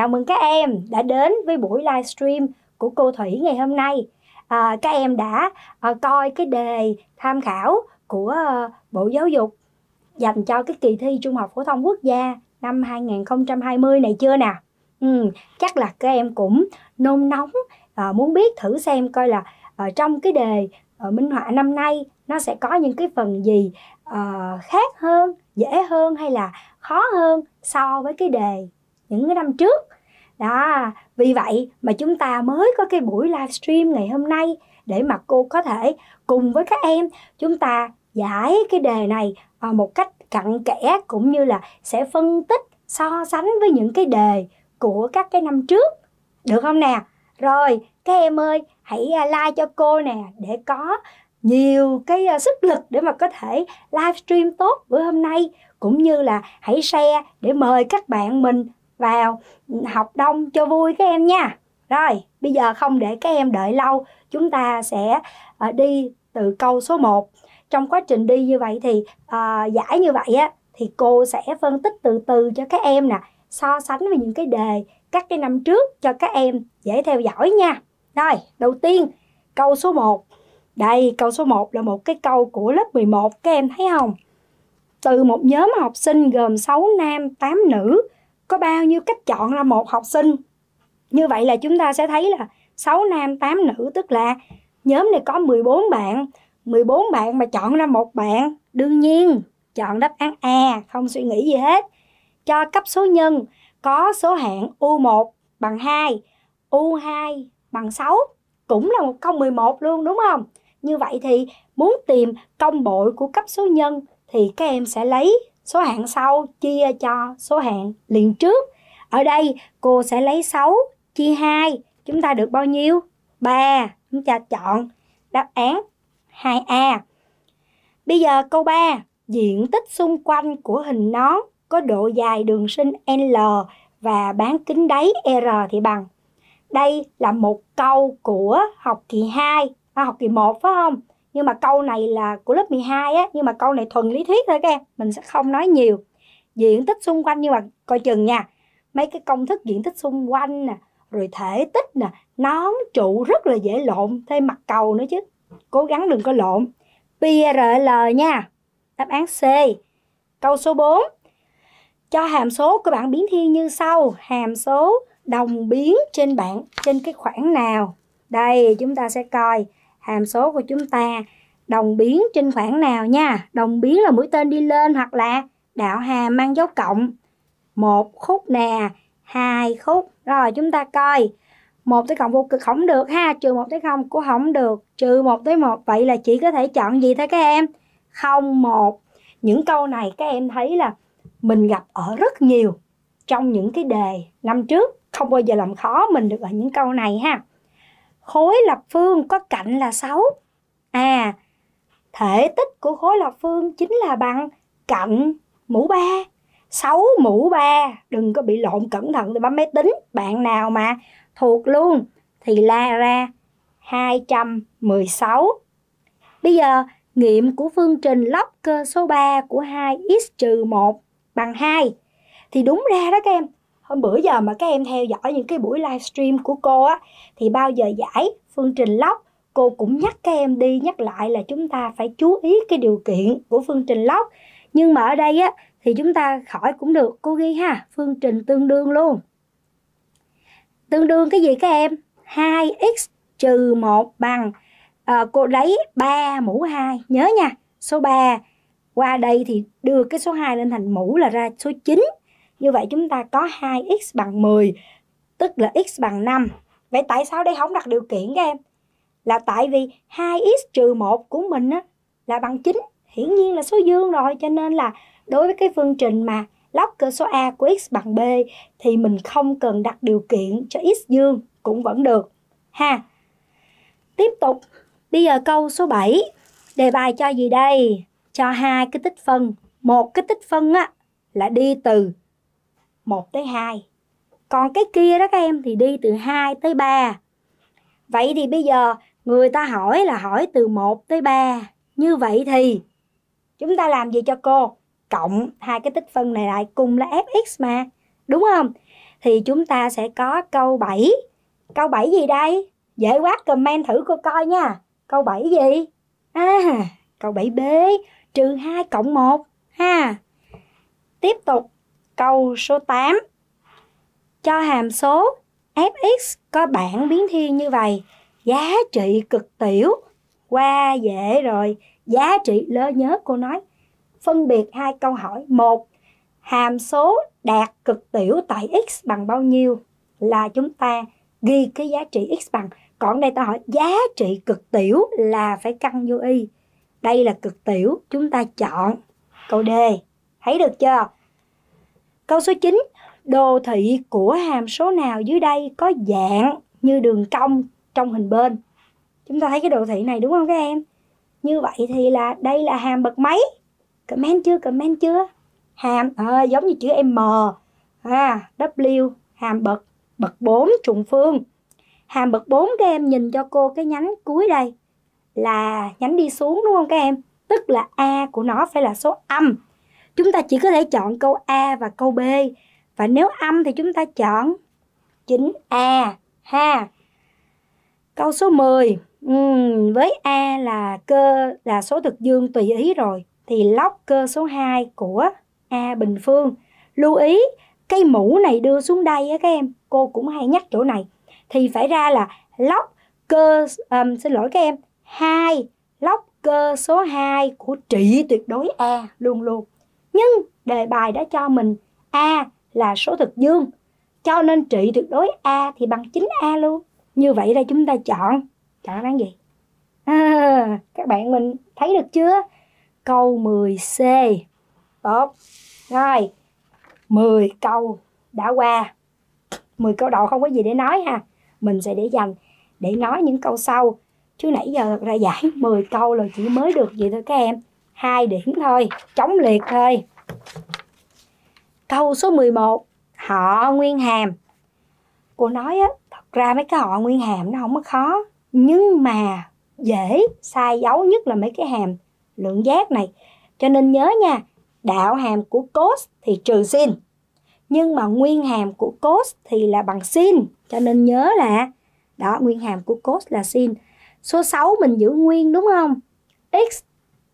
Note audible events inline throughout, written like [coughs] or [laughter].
Chào mừng các em đã đến với buổi livestream của cô Thủy ngày hôm nay. À, các em đã à, coi cái đề tham khảo của à, Bộ Giáo dục dành cho cái kỳ thi Trung học phổ thông quốc gia năm 2020 này chưa nè? Ừ, chắc là các em cũng nôn nóng à, muốn biết thử xem coi là à, trong cái đề à, minh họa năm nay nó sẽ có những cái phần gì à, khác hơn, dễ hơn hay là khó hơn so với cái đề những cái năm trước đó vì vậy mà chúng ta mới có cái buổi livestream ngày hôm nay để mà cô có thể cùng với các em chúng ta giải cái đề này ờ, một cách cặn kẽ cũng như là sẽ phân tích so sánh với những cái đề của các cái năm trước được không nè rồi các em ơi hãy à, like cho cô nè để có nhiều cái à, sức lực để mà có thể livestream tốt bữa hôm nay cũng như là hãy share để mời các bạn mình vào học đông cho vui các em nha rồi bây giờ không để các em đợi lâu chúng ta sẽ ờ, đi từ câu số 1 trong quá trình đi như vậy thì à, giải như vậy á thì cô sẽ phân tích từ từ cho các em nè so sánh với những cái đề các cái năm trước cho các em dễ theo dõi nha rồi đầu tiên câu số 1 đây câu số 1 là một cái câu của lớp 11 các em thấy không từ một nhóm học sinh gồm 6 nam 8 nữ có bao nhiêu cách chọn ra một học sinh như vậy là chúng ta sẽ thấy là 6 nam 8 nữ tức là nhóm này có 14 bạn 14 bạn mà chọn ra một bạn đương nhiên chọn đáp án A không suy nghĩ gì hết cho cấp số nhân có số hạng U1 bằng 2 U2 bằng 6 cũng là một câu 11 luôn đúng không? Như vậy thì muốn tìm công bội của cấp số nhân thì các em sẽ lấy số hạng sau chia cho số hạng liền trước. Ở đây cô sẽ lấy 6 chia 2, chúng ta được bao nhiêu? 3. Chúng ta chọn đáp án 2A. Bây giờ câu 3, diện tích xung quanh của hình nón có độ dài đường sinh L và bán kính đáy R thì bằng. Đây là một câu của học kỳ 2, à, học kỳ 1 phải không? nhưng mà câu này là của lớp 12 á nhưng mà câu này thuần lý thuyết thôi các em mình sẽ không nói nhiều diện tích xung quanh nhưng mà coi chừng nha mấy cái công thức diện tích xung quanh nè rồi thể tích nè nón trụ rất là dễ lộn thêm mặt cầu nữa chứ cố gắng đừng có lộn PRL nha đáp án C câu số 4 cho hàm số của bảng biến thiên như sau hàm số đồng biến trên bảng trên cái khoảng nào đây chúng ta sẽ coi hàm số của chúng ta đồng biến trên khoảng nào nha đồng biến là mũi tên đi lên hoặc là đạo hàm mang dấu cộng một khúc nè hai khúc rồi chúng ta coi một tới cộng vô cực không được ha trừ một tới không cũng không được trừ một tới một vậy là chỉ có thể chọn gì thôi các em không một những câu này các em thấy là mình gặp ở rất nhiều trong những cái đề năm trước không bao giờ làm khó mình được ở những câu này ha khối lập phương có cạnh là 6. À, thể tích của khối lập phương chính là bằng cạnh mũ 3. 6 mũ 3, đừng có bị lộn cẩn thận để bấm máy tính. Bạn nào mà thuộc luôn thì la ra 216. Bây giờ nghiệm của phương trình log cơ số 3 của 2x trừ 1 bằng 2 thì đúng ra đó các em hôm bữa giờ mà các em theo dõi những cái buổi livestream của cô á thì bao giờ giải phương trình lóc cô cũng nhắc các em đi nhắc lại là chúng ta phải chú ý cái điều kiện của phương trình lóc nhưng mà ở đây á thì chúng ta khỏi cũng được cô ghi ha phương trình tương đương luôn tương đương cái gì các em 2x trừ 1 bằng à, cô lấy 3 mũ 2 nhớ nha số 3 qua đây thì đưa cái số 2 lên thành mũ là ra số 9 như vậy chúng ta có 2x bằng 10, tức là x bằng 5. Vậy tại sao đây không đặt điều kiện các em? Là tại vì 2x trừ 1 của mình á, là bằng 9. Hiển nhiên là số dương rồi, cho nên là đối với cái phương trình mà log cơ số A của x bằng b thì mình không cần đặt điều kiện cho x dương cũng vẫn được. Ha. Tiếp tục, bây giờ câu số 7. Đề bài cho gì đây? Cho hai cái tích phân. Một cái tích phân á là đi từ 1 tới 2. Còn cái kia đó các em thì đi từ 2 tới 3. Vậy thì bây giờ người ta hỏi là hỏi từ 1 tới 3. Như vậy thì chúng ta làm gì cho cô? Cộng hai cái tích phân này lại cùng là fx mà. Đúng không? Thì chúng ta sẽ có câu 7. Câu 7 gì đây? Dễ quá comment thử cô coi nha. Câu 7 gì? À, câu 7B trừ 2 cộng 1 ha. Tiếp tục câu số 8. Cho hàm số fx có bảng biến thiên như vậy, giá trị cực tiểu qua dễ rồi, giá trị lơ nhớ cô nói. Phân biệt hai câu hỏi. Một, hàm số đạt cực tiểu tại x bằng bao nhiêu là chúng ta ghi cái giá trị x bằng. Còn đây ta hỏi giá trị cực tiểu là phải căn vô y. Đây là cực tiểu, chúng ta chọn câu D. Thấy được chưa? Câu số 9. Đồ thị của hàm số nào dưới đây có dạng như đường cong trong hình bên? Chúng ta thấy cái đồ thị này đúng không các em? Như vậy thì là đây là hàm bậc mấy? Comment chưa? Comment chưa? Hàm à, giống như chữ M. À, W hàm bậc bậc 4 trùng phương. Hàm bậc 4 các em nhìn cho cô cái nhánh cuối đây là nhánh đi xuống đúng không các em? Tức là A của nó phải là số âm chúng ta chỉ có thể chọn câu A và câu B và nếu âm thì chúng ta chọn chính a ha câu số 10 uhm, với A là cơ là số thực dương tùy ý rồi thì lóc cơ số 2 của A bình phương lưu ý cây mũ này đưa xuống đây á các em cô cũng hay nhắc chỗ này thì phải ra là lóc cơ um, xin lỗi các em hai lóc cơ số 2 của trị tuyệt đối A luôn luôn nhưng đề bài đã cho mình a là số thực dương cho nên trị tuyệt đối a thì bằng chính a luôn như vậy đây chúng ta chọn chọn đáp án gì à, các bạn mình thấy được chưa câu 10c tốt rồi 10 câu đã qua 10 câu đầu không có gì để nói ha mình sẽ để dành để nói những câu sau chứ nãy giờ ra giải 10 câu là chỉ mới được vậy thôi các em hai điểm thôi chống liệt thôi câu số 11 họ nguyên hàm cô nói á thật ra mấy cái họ nguyên hàm nó không có khó nhưng mà dễ sai dấu nhất là mấy cái hàm lượng giác này cho nên nhớ nha đạo hàm của cos thì trừ sin nhưng mà nguyên hàm của cos thì là bằng sin cho nên nhớ là đó nguyên hàm của cos là sin số 6 mình giữ nguyên đúng không x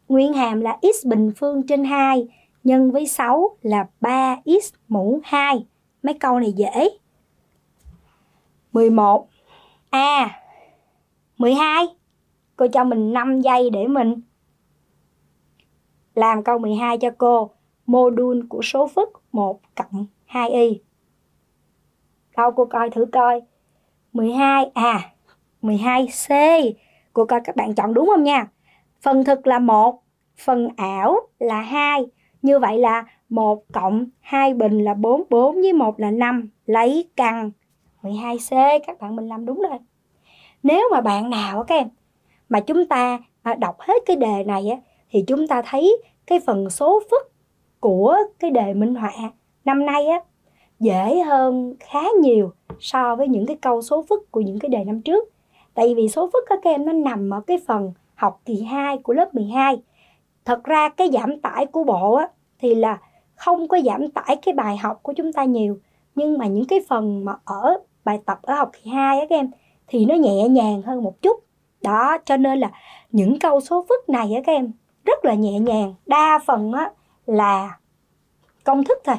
Nguyên hàm là x bình phương trên 2 nhân với 6 là 3x mũ 2. Mấy câu này dễ. 11. À. 12. Cô cho mình 5 giây để mình làm câu 12 cho cô. Mô đun của số phức 1 cộng 2y. Câu cô coi thử coi. 12 à 12 C. Cô coi các bạn chọn đúng không nha phần thực là một phần ảo là hai như vậy là một cộng hai bình là bốn bốn với một là năm Lấy căn 12C, các bạn mình làm đúng rồi. Nếu mà bạn nào các em mà chúng ta à, đọc hết cái đề này á, thì chúng ta thấy cái phần số phức của cái đề minh họa năm nay á dễ hơn khá nhiều so với những cái câu số phức của những cái đề năm trước. Tại vì số phức các em nó nằm ở cái phần học kỳ 2 của lớp 12. Thật ra cái giảm tải của bộ á, thì là không có giảm tải cái bài học của chúng ta nhiều nhưng mà những cái phần mà ở bài tập ở học kỳ 2 á các em thì nó nhẹ nhàng hơn một chút. Đó, cho nên là những câu số phức này á các em rất là nhẹ nhàng, đa phần á là công thức thôi.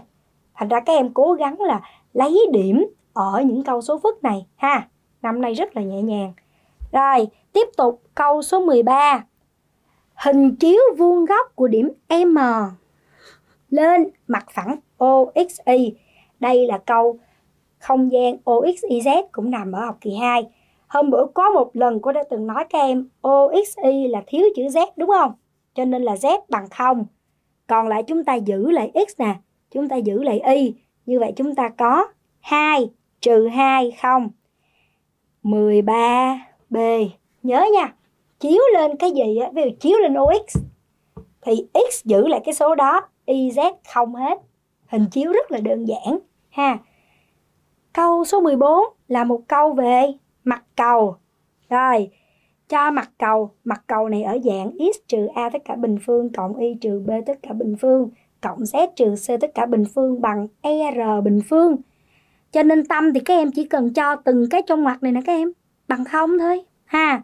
Thành ra các em cố gắng là lấy điểm ở những câu số phức này ha. Năm nay rất là nhẹ nhàng. Rồi, Tiếp tục câu số 13. Hình chiếu vuông góc của điểm M lên mặt phẳng OXY. Đây là câu không gian OXYZ cũng nằm ở học kỳ 2. Hôm bữa có một lần cô đã từng nói các em OXY là thiếu chữ Z đúng không? Cho nên là Z bằng 0. Còn lại chúng ta giữ lại X nè. Chúng ta giữ lại Y. Như vậy chúng ta có 2 trừ 2 không. 13B nhớ nha chiếu lên cái gì á ví dụ chiếu lên ox thì x giữ lại cái số đó YZ không hết. Hình chiếu rất là đơn giản ha. Câu số 14 là một câu về mặt cầu. Rồi, cho mặt cầu, mặt cầu này ở dạng x trừ a tất cả bình phương cộng y trừ b tất cả bình phương cộng z trừ c tất cả bình phương bằng e r bình phương. Cho nên tâm thì các em chỉ cần cho từng cái trong ngoặc này nè các em bằng không thôi ha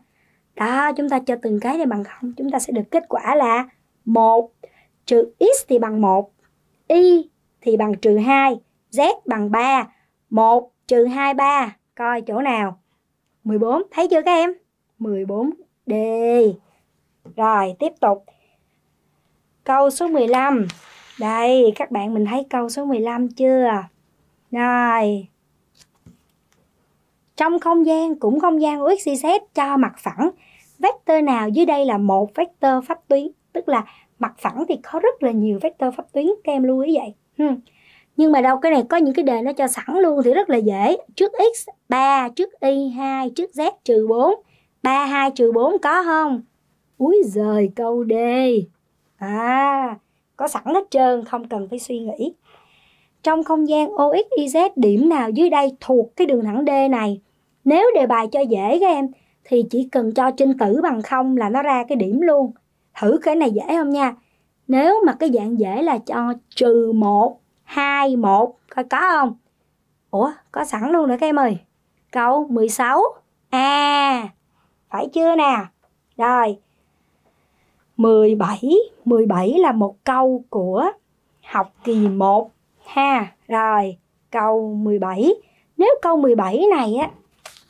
đó chúng ta cho từng cái này bằng không chúng ta sẽ được kết quả là một trừ x thì bằng một y thì bằng trừ hai z bằng ba một trừ hai ba coi chỗ nào 14 thấy chưa các em 14 D rồi tiếp tục câu số 15 đây các bạn mình thấy câu số 15 chưa rồi trong không gian cũng không gian của xyz cho mặt phẳng, vector nào dưới đây là một vector pháp tuyến, tức là mặt phẳng thì có rất là nhiều vector pháp tuyến, các em lưu ý vậy. Hmm. Nhưng mà đâu cái này có những cái đề nó cho sẵn luôn thì rất là dễ. Trước x 3, trước y 2, trước z trừ 4. 3, 2 trừ 4 có không? Úi giời câu D. À, có sẵn hết trơn không cần phải suy nghĩ trong không gian OXYZ điểm nào dưới đây thuộc cái đường thẳng D này. Nếu đề bài cho dễ các em thì chỉ cần cho trên tử bằng không là nó ra cái điểm luôn. Thử cái này dễ không nha? Nếu mà cái dạng dễ là cho trừ 1, 2, 1, coi có không? Ủa, có sẵn luôn nữa các em ơi. Câu 16. À, phải chưa nè? Rồi. 17, 17 là một câu của học kỳ 1 ha rồi câu 17 nếu câu 17 này á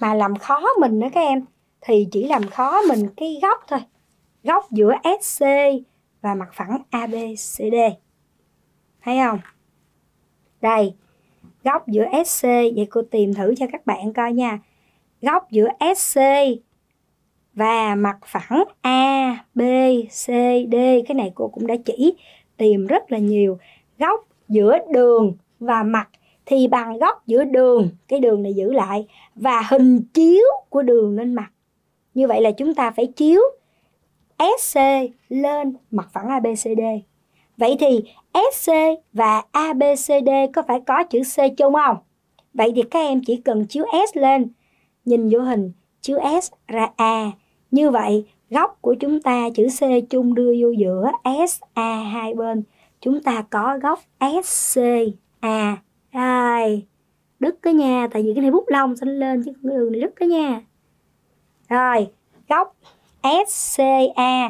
mà làm khó mình đó các em thì chỉ làm khó mình cái góc thôi góc giữa SC và mặt phẳng ABCD thấy không đây góc giữa SC vậy cô tìm thử cho các bạn coi nha góc giữa SC và mặt phẳng A, B, C, D cái này cô cũng đã chỉ tìm rất là nhiều góc giữa đường và mặt thì bằng góc giữa đường cái đường này giữ lại và hình chiếu của đường lên mặt như vậy là chúng ta phải chiếu SC lên mặt phẳng ABCD vậy thì SC và ABCD có phải có chữ C chung không vậy thì các em chỉ cần chiếu S lên nhìn vô hình chiếu S ra A như vậy góc của chúng ta chữ C chung đưa vô giữa S A hai bên chúng ta có góc SCA. Rồi, đứt cái nha, tại vì cái này bút lông xanh lên chứ cái đường này đứt cái nha. Rồi, góc SCA.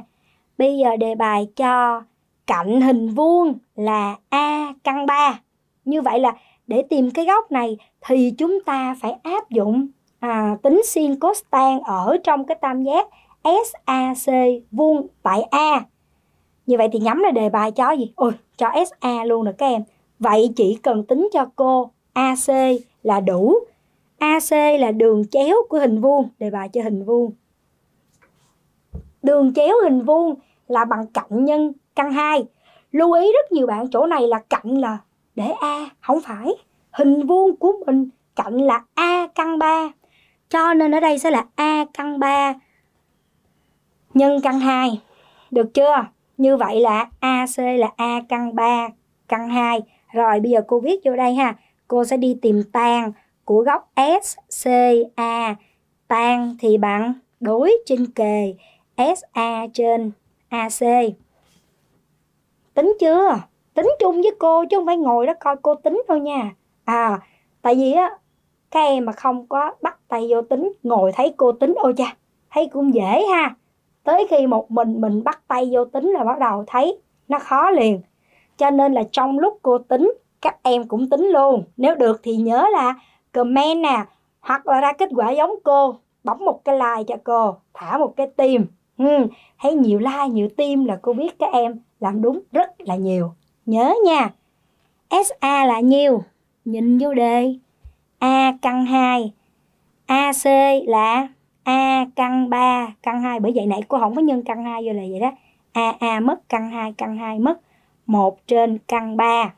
Bây giờ đề bài cho cạnh hình vuông là A căn 3. Như vậy là để tìm cái góc này thì chúng ta phải áp dụng à, tính sin cos tan ở trong cái tam giác SAC vuông tại A như vậy thì nhắm ra đề bài cho gì ôi cho sa luôn rồi các em vậy chỉ cần tính cho cô ac là đủ ac là đường chéo của hình vuông đề bài cho hình vuông đường chéo hình vuông là bằng cạnh nhân căn 2 lưu ý rất nhiều bạn chỗ này là cạnh là để a không phải hình vuông của mình cạnh là a căn 3 cho nên ở đây sẽ là a căn 3 nhân căn 2 được chưa như vậy là AC là A căn 3, căn 2. Rồi bây giờ cô viết vô đây ha. Cô sẽ đi tìm tan của góc SCA. Tan thì bằng đối trên kề SA trên AC. Tính chưa? Tính chung với cô chứ không phải ngồi đó coi cô tính thôi nha. À, tại vì á các em mà không có bắt tay vô tính, ngồi thấy cô tính ôi cha, thấy cũng dễ ha tới khi một mình mình bắt tay vô tính là bắt đầu thấy nó khó liền cho nên là trong lúc cô tính các em cũng tính luôn nếu được thì nhớ là comment nè hoặc là ra kết quả giống cô bấm một cái like cho cô thả một cái tim ừ, thấy nhiều like nhiều tim là cô biết các em làm đúng rất là nhiều nhớ nha SA là nhiêu nhìn vô đề A căn 2 AC là a căn 3 căn 2 bởi vậy nãy cô không có nhân căn 2 vô là vậy đó a a mất căn 2 căn 2 mất 1 trên căn 3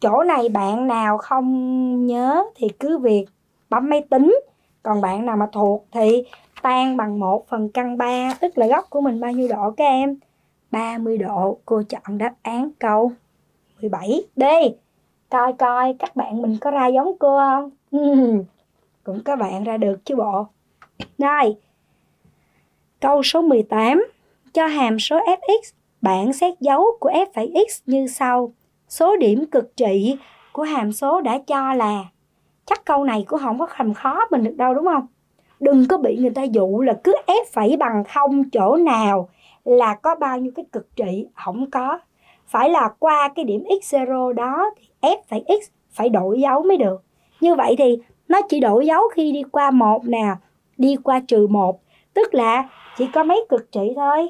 chỗ này bạn nào không nhớ thì cứ việc bấm máy tính còn bạn nào mà thuộc thì tan bằng 1 phần căn 3 tức là góc của mình bao nhiêu độ các em 30 độ cô chọn đáp án câu 17 D coi coi các bạn mình có ra giống cô không [laughs] cũng có bạn ra được chứ bộ rồi, câu số 18. Cho hàm số fx, bạn xét dấu của f' x như sau. Số điểm cực trị của hàm số đã cho là chắc câu này cũng không có hầm khó mình được đâu đúng không? Đừng có bị người ta dụ là cứ f phẩy bằng không chỗ nào là có bao nhiêu cái cực trị, không có. Phải là qua cái điểm x0 đó thì f phẩy x phải đổi dấu mới được. Như vậy thì nó chỉ đổi dấu khi đi qua một nè, đi qua trừ 1 tức là chỉ có mấy cực trị thôi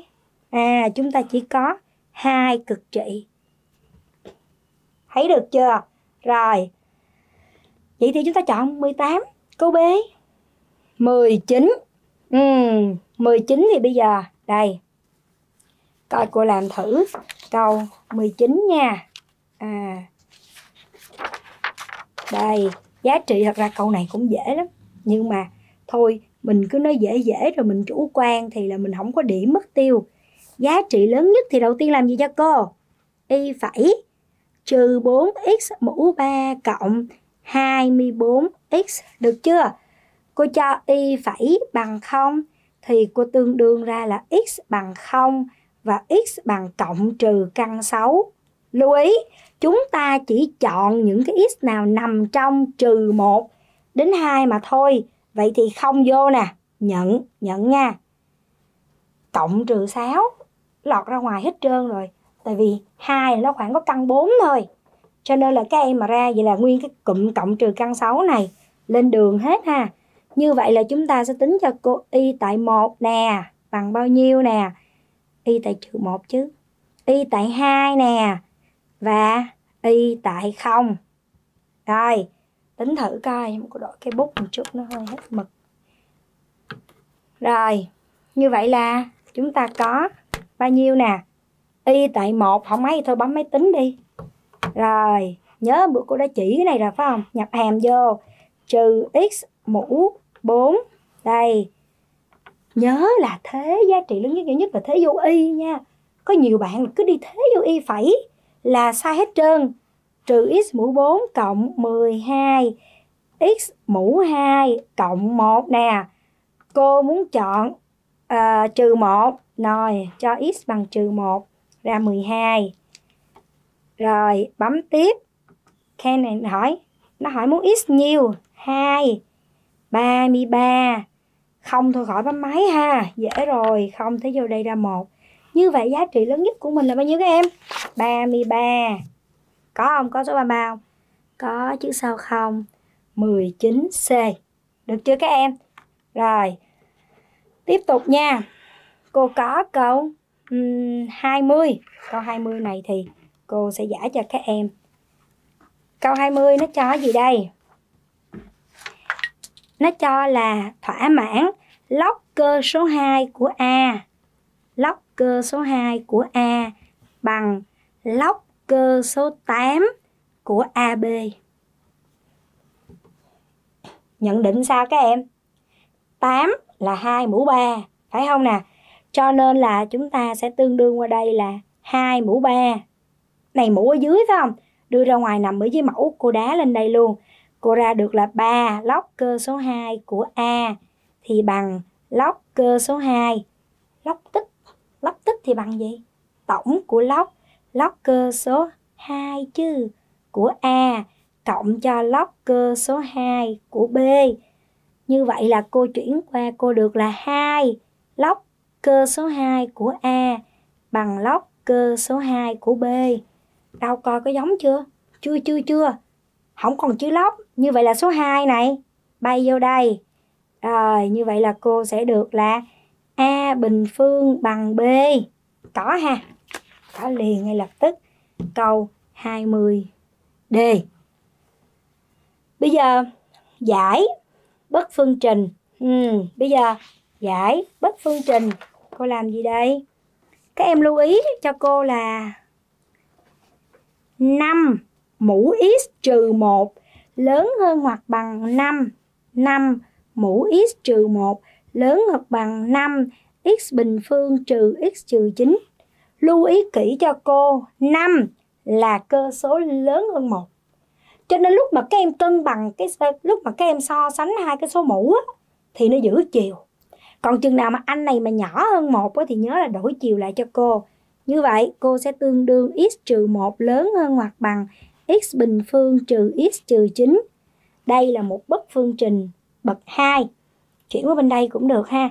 à chúng ta chỉ có hai cực trị thấy được chưa rồi vậy thì chúng ta chọn 18 câu B 19 ừ, 19 thì bây giờ đây coi cô làm thử câu 19 nha à đây giá trị thật ra câu này cũng dễ lắm nhưng mà thôi mình cứ nói dễ dễ rồi mình chủ quan thì là mình không có điểm mất tiêu giá trị lớn nhất thì đầu tiên làm gì cho cô y phẩy trừ 4x mũ 3 cộng 24x được chưa cô cho y phẩy bằng 0 thì cô tương đương ra là x bằng 0 và x bằng cộng trừ căn 6 lưu ý chúng ta chỉ chọn những cái x nào nằm trong trừ 1 đến 2 mà thôi vậy thì không vô nè nhận nhận nha cộng trừ 6 lọt ra ngoài hết trơn rồi tại vì hai nó khoảng có căn 4 thôi cho nên là các em mà ra vậy là nguyên cái cụm cộng trừ căn 6 này lên đường hết ha như vậy là chúng ta sẽ tính cho cô y tại 1 nè bằng bao nhiêu nè y tại trừ 1 chứ y tại 2 nè và y tại 0 rồi tính thử coi em có đổi cái bút một chút nó hơi hết mực rồi như vậy là chúng ta có bao nhiêu nè y tại một không mấy thôi bấm máy tính đi rồi nhớ bữa cô đã chỉ cái này rồi phải không nhập hàm vô trừ x mũ 4 đây nhớ là thế giá trị lớn nhất nhỏ nhất là thế vô y nha có nhiều bạn cứ đi thế vô y phải là sai hết trơn trừ x mũ 4 cộng 12 x mũ 2 cộng 1 nè cô muốn chọn uh, trừ 1 rồi cho x bằng trừ 1 ra 12 rồi bấm tiếp khen này hỏi nó hỏi muốn x nhiêu 2 33 không thôi khỏi bấm máy ha dễ rồi không thấy vô đây ra một như vậy giá trị lớn nhất của mình là bao nhiêu các em 33 có không? Có số 33 không? Có chữ sao không? 19C. Được chưa các em? Rồi. Tiếp tục nha. Cô có câu um, 20. Câu 20 này thì cô sẽ giải cho các em. Câu 20 nó cho gì đây? Nó cho là thỏa mãn lóc cơ số 2 của A. Lóc cơ số 2 của A bằng lóc cơ số 8 của AB. Nhận định sao các em? 8 là 2 mũ 3, phải không nè? Cho nên là chúng ta sẽ tương đương qua đây là 2 mũ 3. Này mũ ở dưới phải không? Đưa ra ngoài nằm ở dưới mẫu, cô đá lên đây luôn. Cô ra được là 3 lóc cơ số 2 của A thì bằng lóc cơ số 2. Lóc tích, lóc tích thì bằng gì? Tổng của lóc logger số 2 chứ của A cộng cho logger số 2 của B. Như vậy là cô chuyển qua cô được là 2 logger số 2 của A bằng logger số 2 của B. Đâu coi có giống chưa? Chưa chưa chưa. Không còn chữ lóc như vậy là số 2 này bay vô đây. Rồi, như vậy là cô sẽ được là A bình phương bằng B. Có ha. Trả liền ngay lập tức câu 20D. Bây giờ giải bất phương trình. Ừ, bây giờ giải bất phương trình. Cô làm gì đây? Các em lưu ý cho cô là 5 mũ x trừ 1 lớn hơn hoặc bằng 5. 5 mũ x trừ 1 lớn hoặc bằng 5 x bình phương trừ x trừ 9 Lưu ý kỹ cho cô 5 là cơ số lớn hơn một Cho nên lúc mà các em cân bằng cái lúc mà các em so sánh hai cái số mũ á, thì nó giữ chiều. Còn chừng nào mà anh này mà nhỏ hơn một thì nhớ là đổi chiều lại cho cô. Như vậy cô sẽ tương đương x trừ một lớn hơn hoặc bằng x bình phương trừ x trừ 9. Đây là một bất phương trình bậc 2. Chuyển qua bên đây cũng được ha.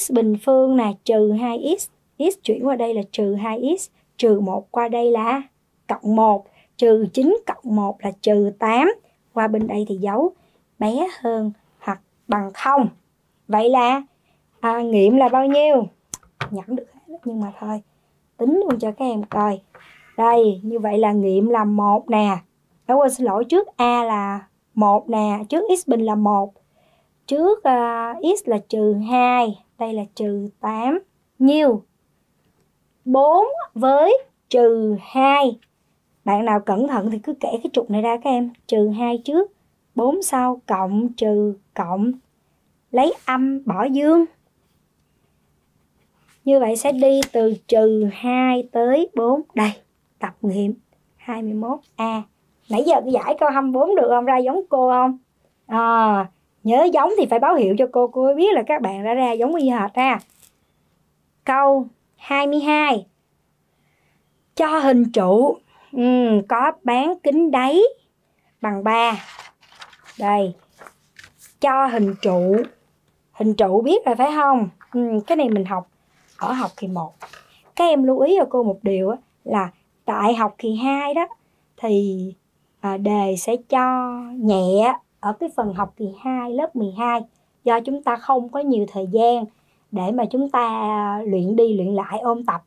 x bình phương là trừ 2x x chuyển qua đây là trừ 2x, trừ 1 qua đây là cộng 1, trừ 9 cộng 1 là trừ 8, qua bên đây thì dấu bé hơn hoặc bằng 0. Vậy là à, nghiệm là bao nhiêu? Nhẫn được hết nhưng mà thôi, tính luôn cho các em coi. Đây, như vậy là nghiệm là 1 nè. Đã quên xin lỗi trước A là 1 nè, trước x bình là 1. Trước uh, x là trừ 2, đây là trừ 8. Nhiêu? 4 với trừ 2. Bạn nào cẩn thận thì cứ kể cái trục này ra các em. Trừ 2 trước, 4 sau, cộng, trừ, cộng. Lấy âm bỏ dương. Như vậy sẽ đi từ trừ 2 tới 4. Đây, tập nghiệm 21A. À, nãy giờ giải câu 24 được không? Ra giống cô không? À, nhớ giống thì phải báo hiệu cho cô. Cô biết là các bạn đã ra giống y hệt ha. Câu 22 cho hình trụ ừ, có bán kính đáy bằng 3 đây cho hình trụ hình trụ biết rồi phải không ừ, cái này mình học ở học kỳ 1 các em lưu ý cho cô một điều là tại học kỳ 2 đó thì à, đề sẽ cho nhẹ ở cái phần học kỳ 2 lớp 12 do chúng ta không có nhiều thời gian để mà chúng ta à, luyện đi luyện lại ôn tập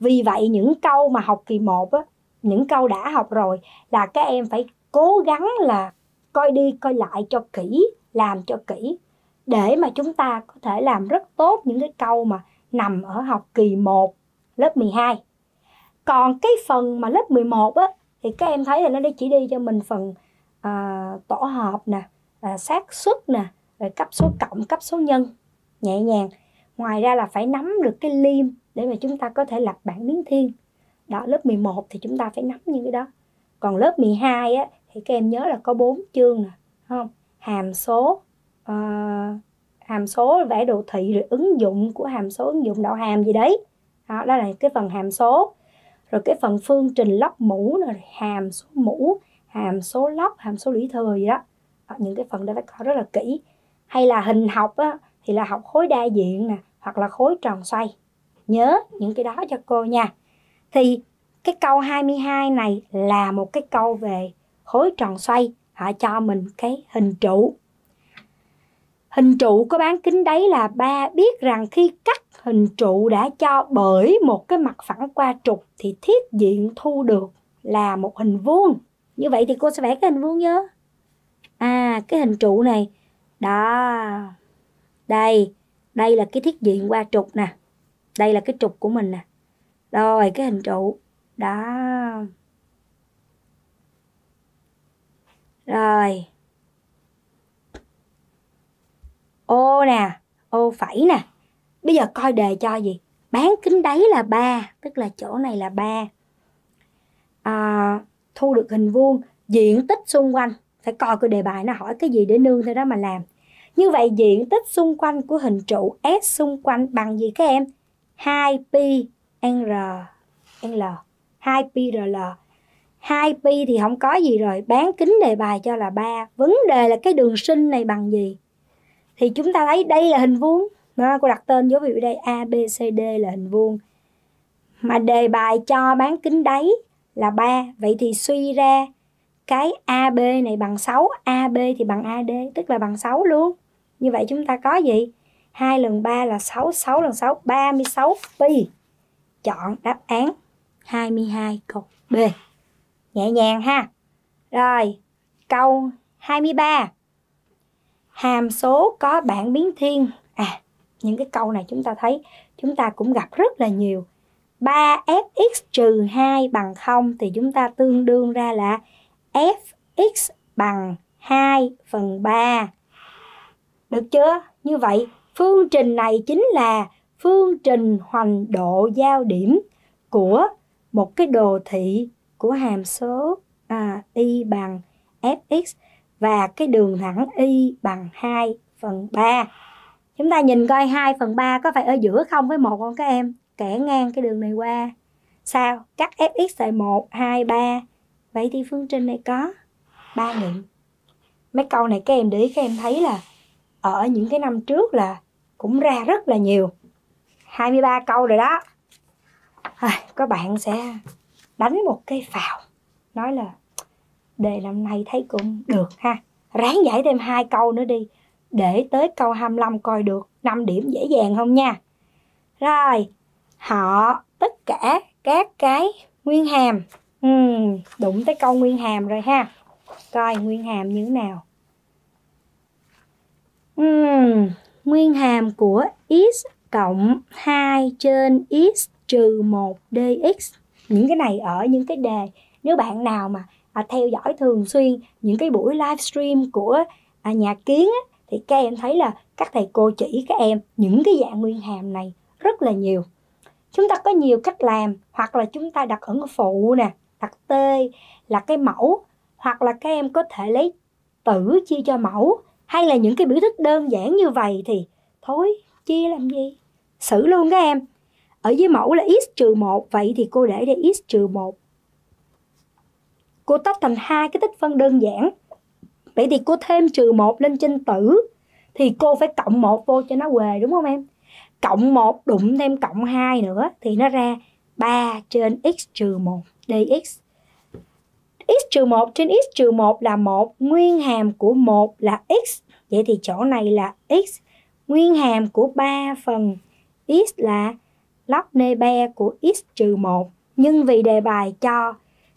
vì vậy những câu mà học kỳ 1 á những câu đã học rồi là các em phải cố gắng là coi đi coi lại cho kỹ làm cho kỹ để mà chúng ta có thể làm rất tốt những cái câu mà nằm ở học kỳ 1 lớp 12 còn cái phần mà lớp 11 á thì các em thấy là nó chỉ đi cho mình phần à, tổ hợp nè à, xác suất nè rồi cấp số cộng cấp số nhân nhẹ nhàng ngoài ra là phải nắm được cái liêm để mà chúng ta có thể lập bảng biến thiên đó lớp 11 thì chúng ta phải nắm như cái đó còn lớp 12 á thì các em nhớ là có bốn chương nè không hàm số uh, hàm số vẽ đồ thị rồi ứng dụng của hàm số ứng dụng đạo hàm gì đấy đó, đó là cái phần hàm số rồi cái phần phương trình lóc mũ rồi hàm số mũ hàm số lóc hàm số lũy thừa gì đó, đó những cái phần đó phải có rất là kỹ hay là hình học á, thì là học khối đa diện nè hoặc là khối tròn xoay nhớ những cái đó cho cô nha thì cái câu 22 này là một cái câu về khối tròn xoay họ cho mình cái hình trụ hình trụ có bán kính đấy là ba biết rằng khi cắt hình trụ đã cho bởi một cái mặt phẳng qua trục thì thiết diện thu được là một hình vuông như vậy thì cô sẽ vẽ cái hình vuông nhớ à cái hình trụ này đó đây đây là cái thiết diện qua trục nè đây là cái trục của mình nè rồi cái hình trụ đó rồi ô nè ô phẩy nè bây giờ coi đề cho gì bán kính đáy là 3 tức là chỗ này là 3 à, thu được hình vuông diện tích xung quanh phải coi cái đề bài nó hỏi cái gì để nương theo đó mà làm như vậy diện tích xung quanh của hình trụ S xung quanh bằng gì các em? 2pi r l 2pi rl 2pi thì không có gì rồi, bán kính đề bài cho là 3. Vấn đề là cái đường sinh này bằng gì? Thì chúng ta thấy đây là hình vuông. Đó, cô đặt tên dấu hiệu đây A, B, C, D là hình vuông. Mà đề bài cho bán kính đáy là 3. Vậy thì suy ra cái AB này bằng 6, AB thì bằng AD, tức là bằng 6 luôn. Như vậy chúng ta có gì? 2 lần 3 là 6, 6 lần 6, 36 pi. Chọn đáp án 22 câu B. Nhẹ nhàng ha. Rồi, câu 23. Hàm số có bảng biến thiên. À, những cái câu này chúng ta thấy chúng ta cũng gặp rất là nhiều. 3fx trừ 2 bằng 0 thì chúng ta tương đương ra là fx bằng 2 phần 3 được chưa? Như vậy, phương trình này chính là phương trình hoành độ giao điểm của một cái đồ thị của hàm số à, y bằng fx và cái đường thẳng y bằng 2 phần 3. Chúng ta nhìn coi 2 phần 3 có phải ở giữa không với một không các em? Kẻ ngang cái đường này qua. Sao? Cắt fx tại 1, 2, 3. Vậy thì phương trình này có 3 nghiệm. Mấy câu này các em để ý các em thấy là ở những cái năm trước là cũng ra rất là nhiều 23 câu rồi đó à, các bạn sẽ đánh một cái phào nói là đề năm nay thấy cũng được ha ráng giải thêm hai câu nữa đi để tới câu 25 coi được 5 điểm dễ dàng không nha rồi họ tất cả các cái nguyên hàm ừ, đụng tới câu nguyên hàm rồi ha coi nguyên hàm như thế nào nguyên hàm của x cộng 2 trên x trừ 1 dx. Những cái này ở những cái đề nếu bạn nào mà à, theo dõi thường xuyên những cái buổi livestream của à, nhà kiến á, thì các em thấy là các thầy cô chỉ các em những cái dạng nguyên hàm này rất là nhiều. Chúng ta có nhiều cách làm hoặc là chúng ta đặt ẩn phụ nè, đặt t là cái mẫu hoặc là các em có thể lấy tử chia cho mẫu hay là những cái biểu thức đơn giản như vậy thì thôi chia làm gì xử luôn các em ở dưới mẫu là x trừ 1 vậy thì cô để đây x trừ 1 cô tách thành hai cái tích phân đơn giản vậy thì cô thêm trừ 1 lên trên tử thì cô phải cộng 1 vô cho nó huề đúng không em cộng 1 đụng thêm cộng 2 nữa thì nó ra 3 trên x trừ 1 dx x trừ 1 trên x trừ 1 là 1, nguyên hàm của 1 là x. Vậy thì chỗ này là x, nguyên hàm của 3 phần x là log nebe của x trừ 1. Nhưng vì đề bài cho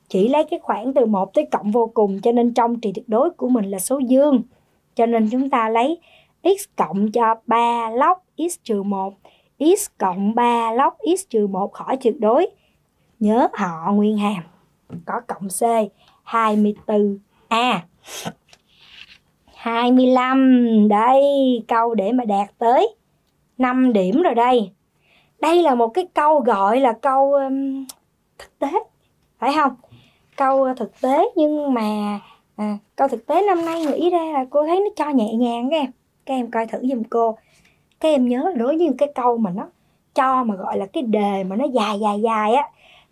chỉ lấy cái khoảng từ 1 tới cộng vô cùng cho nên trong trị tuyệt đối của mình là số dương. Cho nên chúng ta lấy x cộng cho 3 log x trừ 1, x cộng 3 log x trừ 1 khỏi tuyệt đối. Nhớ họ nguyên hàm có cộng C 24 A à, 25 đây câu để mà đạt tới 5 điểm rồi đây Đây là một cái câu gọi là câu um, thực tế Phải không? Câu uh, thực tế nhưng mà à, Câu thực tế năm nay nghĩ ra là cô thấy nó cho nhẹ nhàng các em Các em coi thử giùm cô Các em nhớ đối với cái câu mà nó cho mà gọi là cái đề mà nó dài dài dài á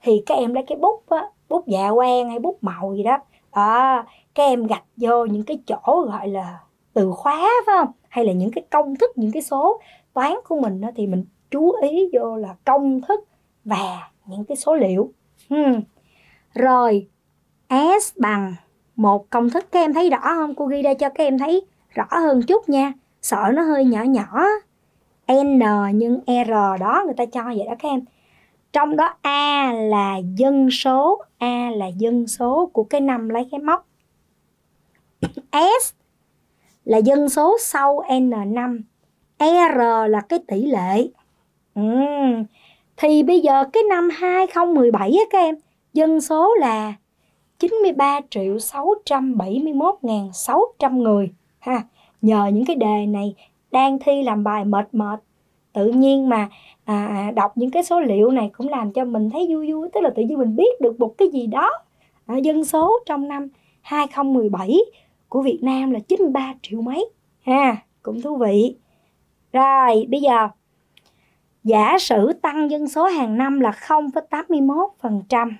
Thì các em lấy cái bút á bút dạ quang hay bút màu gì đó à, ờ, các em gạch vô những cái chỗ gọi là từ khóa phải không hay là những cái công thức những cái số toán của mình đó, thì mình chú ý vô là công thức và những cái số liệu hmm. rồi s bằng một công thức các em thấy rõ không cô ghi đây cho các em thấy rõ hơn chút nha sợ nó hơi nhỏ nhỏ n nhân r đó người ta cho vậy đó các em trong đó a là dân số a là dân số của cái năm lấy cái móc s là dân số sau n năm r là cái tỷ lệ ừ. thì bây giờ cái năm 2017 á các em dân số là 93 triệu 671 600 người ha nhờ những cái đề này đang thi làm bài mệt mệt tự nhiên mà À, à, đọc những cái số liệu này cũng làm cho mình thấy vui vui tức là tự nhiên mình biết được một cái gì đó à, dân số trong năm 2017 của Việt Nam là 93 triệu mấy ha cũng thú vị rồi bây giờ giả sử tăng dân số hàng năm là 0,81%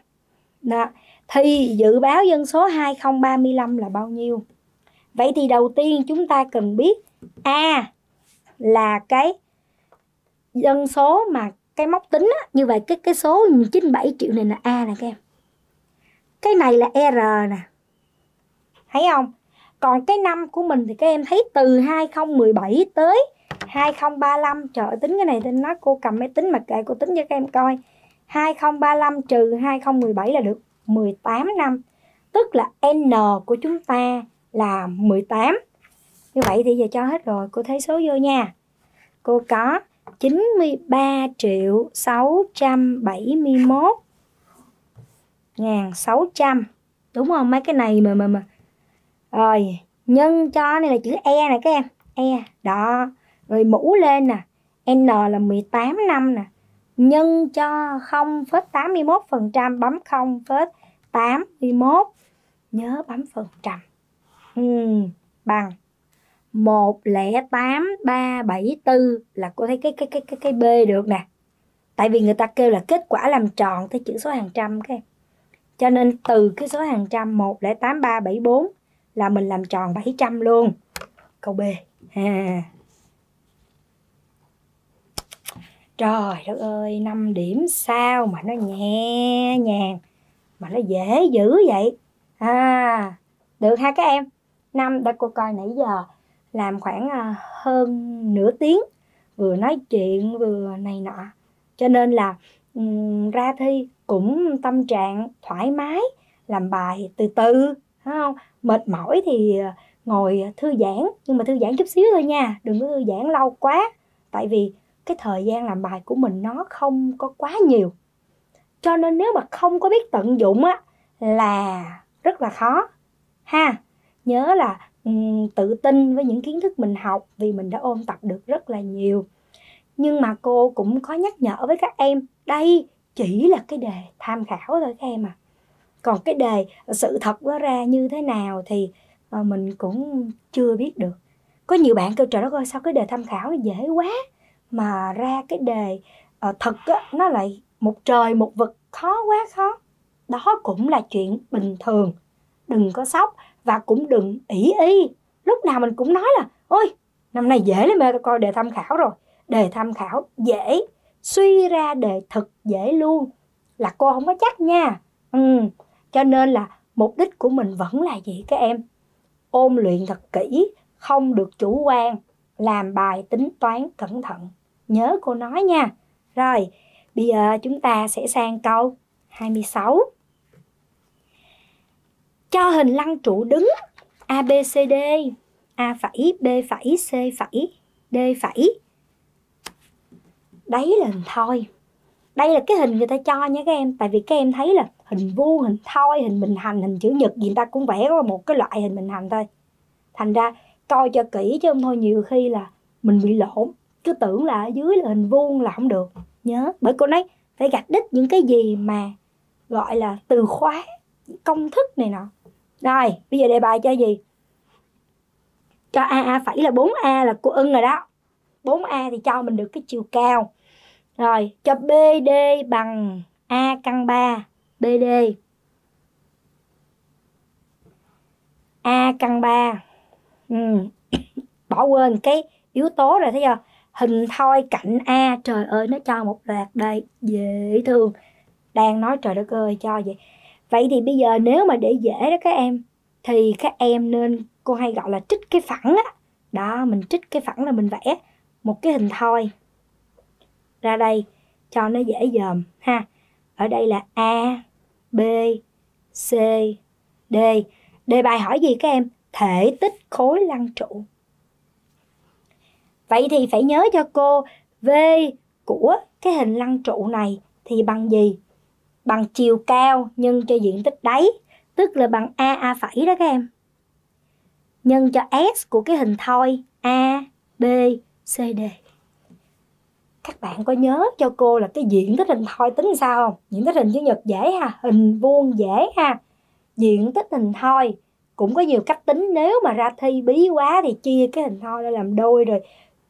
đó, thì dự báo dân số 2035 là bao nhiêu vậy thì đầu tiên chúng ta cần biết a là cái dân số mà cái móc tính á, như vậy cái cái số 97 triệu này là A nè các em cái này là R nè thấy không còn cái năm của mình thì các em thấy từ 2017 tới 2035 trời ơi, tính cái này tính nó cô cầm máy tính mà kệ cô tính cho các em coi 2035 trừ 2017 là được 18 năm tức là N của chúng ta là 18 như vậy thì giờ cho hết rồi cô thấy số vô nha cô có 93 triệu 671 ngàn 600 đúng không mấy cái này mà mà mà rồi nhân cho này là chữ E nè các em E đó rồi mũ lên nè N là 18 năm nè nhân cho phần trăm bấm 0,81 nhớ bấm phần trăm ừ, bằng 108374 là cô thấy cái cái cái cái cái B được nè. Tại vì người ta kêu là kết quả làm tròn tới chữ số hàng trăm các em. Cho nên từ cái số hàng trăm 108374 là mình làm tròn 700 luôn. Câu B. À. Trời đất ơi, 5 điểm sao mà nó nhẹ nhàng mà nó dễ dữ vậy. À, được ha các em. Năm đã cô coi nãy giờ làm khoảng à, hơn nửa tiếng vừa nói chuyện vừa này nọ cho nên là um, ra thi cũng tâm trạng thoải mái làm bài từ từ không mệt mỏi thì à, ngồi thư giãn nhưng mà thư giãn chút xíu thôi nha đừng có thư giãn lâu quá tại vì cái thời gian làm bài của mình nó không có quá nhiều cho nên nếu mà không có biết tận dụng á là rất là khó ha nhớ là tự tin với những kiến thức mình học vì mình đã ôn tập được rất là nhiều nhưng mà cô cũng có nhắc nhở với các em đây chỉ là cái đề tham khảo thôi các em à còn cái đề sự thật nó ra như thế nào thì ờ, mình cũng chưa biết được có nhiều bạn kêu trời đất ơi sao cái đề tham khảo nó dễ quá mà ra cái đề ờ, thật á, nó lại một trời một vực khó quá khó đó cũng là chuyện bình thường đừng có sốc và cũng đừng ỷ y lúc nào mình cũng nói là ôi năm nay dễ lắm mê tôi coi đề tham khảo rồi đề tham khảo dễ suy ra đề thực dễ luôn là cô không có chắc nha ừ. cho nên là mục đích của mình vẫn là gì các em ôn luyện thật kỹ không được chủ quan làm bài tính toán cẩn thận nhớ cô nói nha rồi bây giờ chúng ta sẽ sang câu 26 cho hình lăng trụ đứng A B C D A phẩy B phẩy C phẩy D phẩy đấy là hình thoi đây là cái hình người ta cho nha các em tại vì các em thấy là hình vuông hình thoi hình bình hành hình chữ nhật gì người ta cũng vẽ có một cái loại hình bình hành thôi thành ra coi cho kỹ chứ không thôi nhiều khi là mình bị lộn cứ tưởng là ở dưới là hình vuông là không được nhớ bởi cô nói phải gạch đích những cái gì mà gọi là từ khóa công thức này nọ rồi, bây giờ đề bài cho gì? Cho a a phải là 4A là cô ưng rồi đó. 4A thì cho mình được cái chiều cao. Rồi, cho BD bằng A căn 3. BD. A căn 3. Ừ. [coughs] Bỏ quên cái yếu tố rồi thấy chưa? Hình thoi cạnh A. Trời ơi, nó cho một loạt đây. Dễ thương. Đang nói trời đất ơi, cho vậy vậy thì bây giờ nếu mà để dễ đó các em thì các em nên cô hay gọi là trích cái phẳng á đó mình trích cái phẳng là mình vẽ một cái hình thoi ra đây cho nó dễ dòm ha ở đây là a b c d đề bài hỏi gì các em thể tích khối lăng trụ vậy thì phải nhớ cho cô v của cái hình lăng trụ này thì bằng gì bằng chiều cao nhân cho diện tích đáy, tức là bằng A A phẩy đó các em. Nhân cho S của cái hình thoi A, B, C, D. Các bạn có nhớ cho cô là cái diện tích hình thoi tính sao không? Diện tích hình chữ nhật dễ ha, hình vuông dễ ha. Diện tích hình thoi cũng có nhiều cách tính nếu mà ra thi bí quá thì chia cái hình thoi ra làm đôi rồi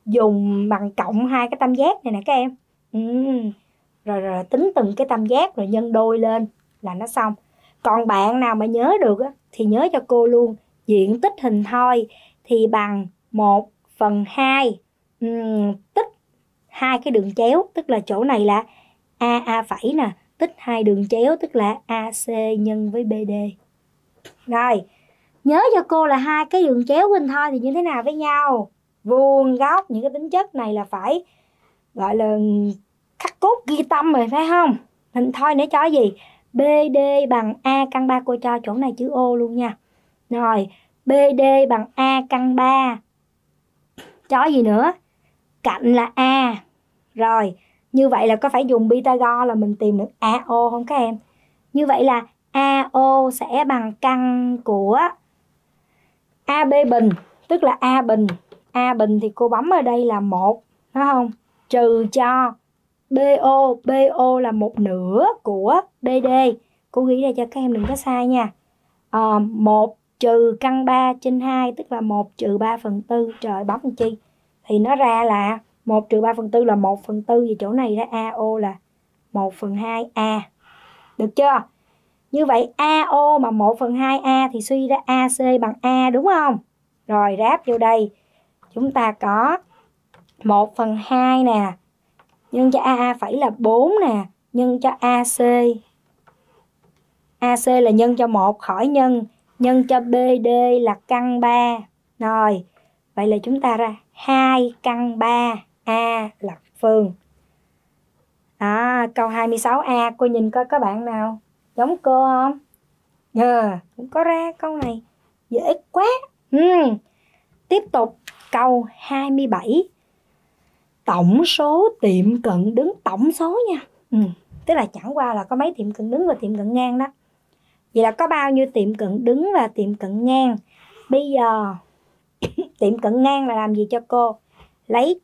dùng bằng cộng hai cái tam giác này nè các em. Uhm rồi, rồi tính từng cái tam giác rồi nhân đôi lên là nó xong còn bạn nào mà nhớ được á, thì nhớ cho cô luôn diện tích hình thoi thì bằng 1 phần 2 um, tích hai cái đường chéo tức là chỗ này là a a phẩy nè tích hai đường chéo tức là AC nhân với BD. Rồi, nhớ cho cô là hai cái đường chéo hình thoi thì như thế nào với nhau? Vuông góc những cái tính chất này là phải gọi là cốt ghi tâm rồi phải không mình thôi nữa cho gì BD bằng A căn 3 cô cho chỗ này chữ ô luôn nha rồi BD bằng A căn 3 cho gì nữa cạnh là A rồi như vậy là có phải dùng Pythagore là mình tìm được AO không các em như vậy là AO sẽ bằng căn của AB bình tức là A bình A bình thì cô bấm ở đây là một đúng không trừ cho BO BO là một nửa của BD. cô ghi đây cho các em đừng có sai nha à, ờ, 1 trừ căn 3 trên 2 tức là 1 trừ 3 phần 4 trời bấm chi thì nó ra là 1 trừ 3 phần 4 là 1 phần 4 vì chỗ này ra AO là 1 phần 2 A được chưa như vậy AO mà 1 phần 2 A thì suy ra AC bằng A đúng không rồi ráp vô đây chúng ta có 1 phần 2 nè nhân cho AA phẩy là 4 nè nhân cho AC AC là nhân cho 1 khỏi nhân nhân cho BD là căn 3 rồi vậy là chúng ta ra 2 căn 3 A là phương à, câu 26A cô nhìn coi các bạn nào giống cô không yeah, cũng có ra câu này dễ quá ừ. tiếp tục câu 27 tổng số tiệm cận đứng tổng số nha ừ. tức là chẳng qua là có mấy tiệm cận đứng và tiệm cận ngang đó vậy là có bao nhiêu tiệm cận đứng và tiệm cận ngang bây giờ [coughs] tiệm cận ngang là làm gì cho cô lấy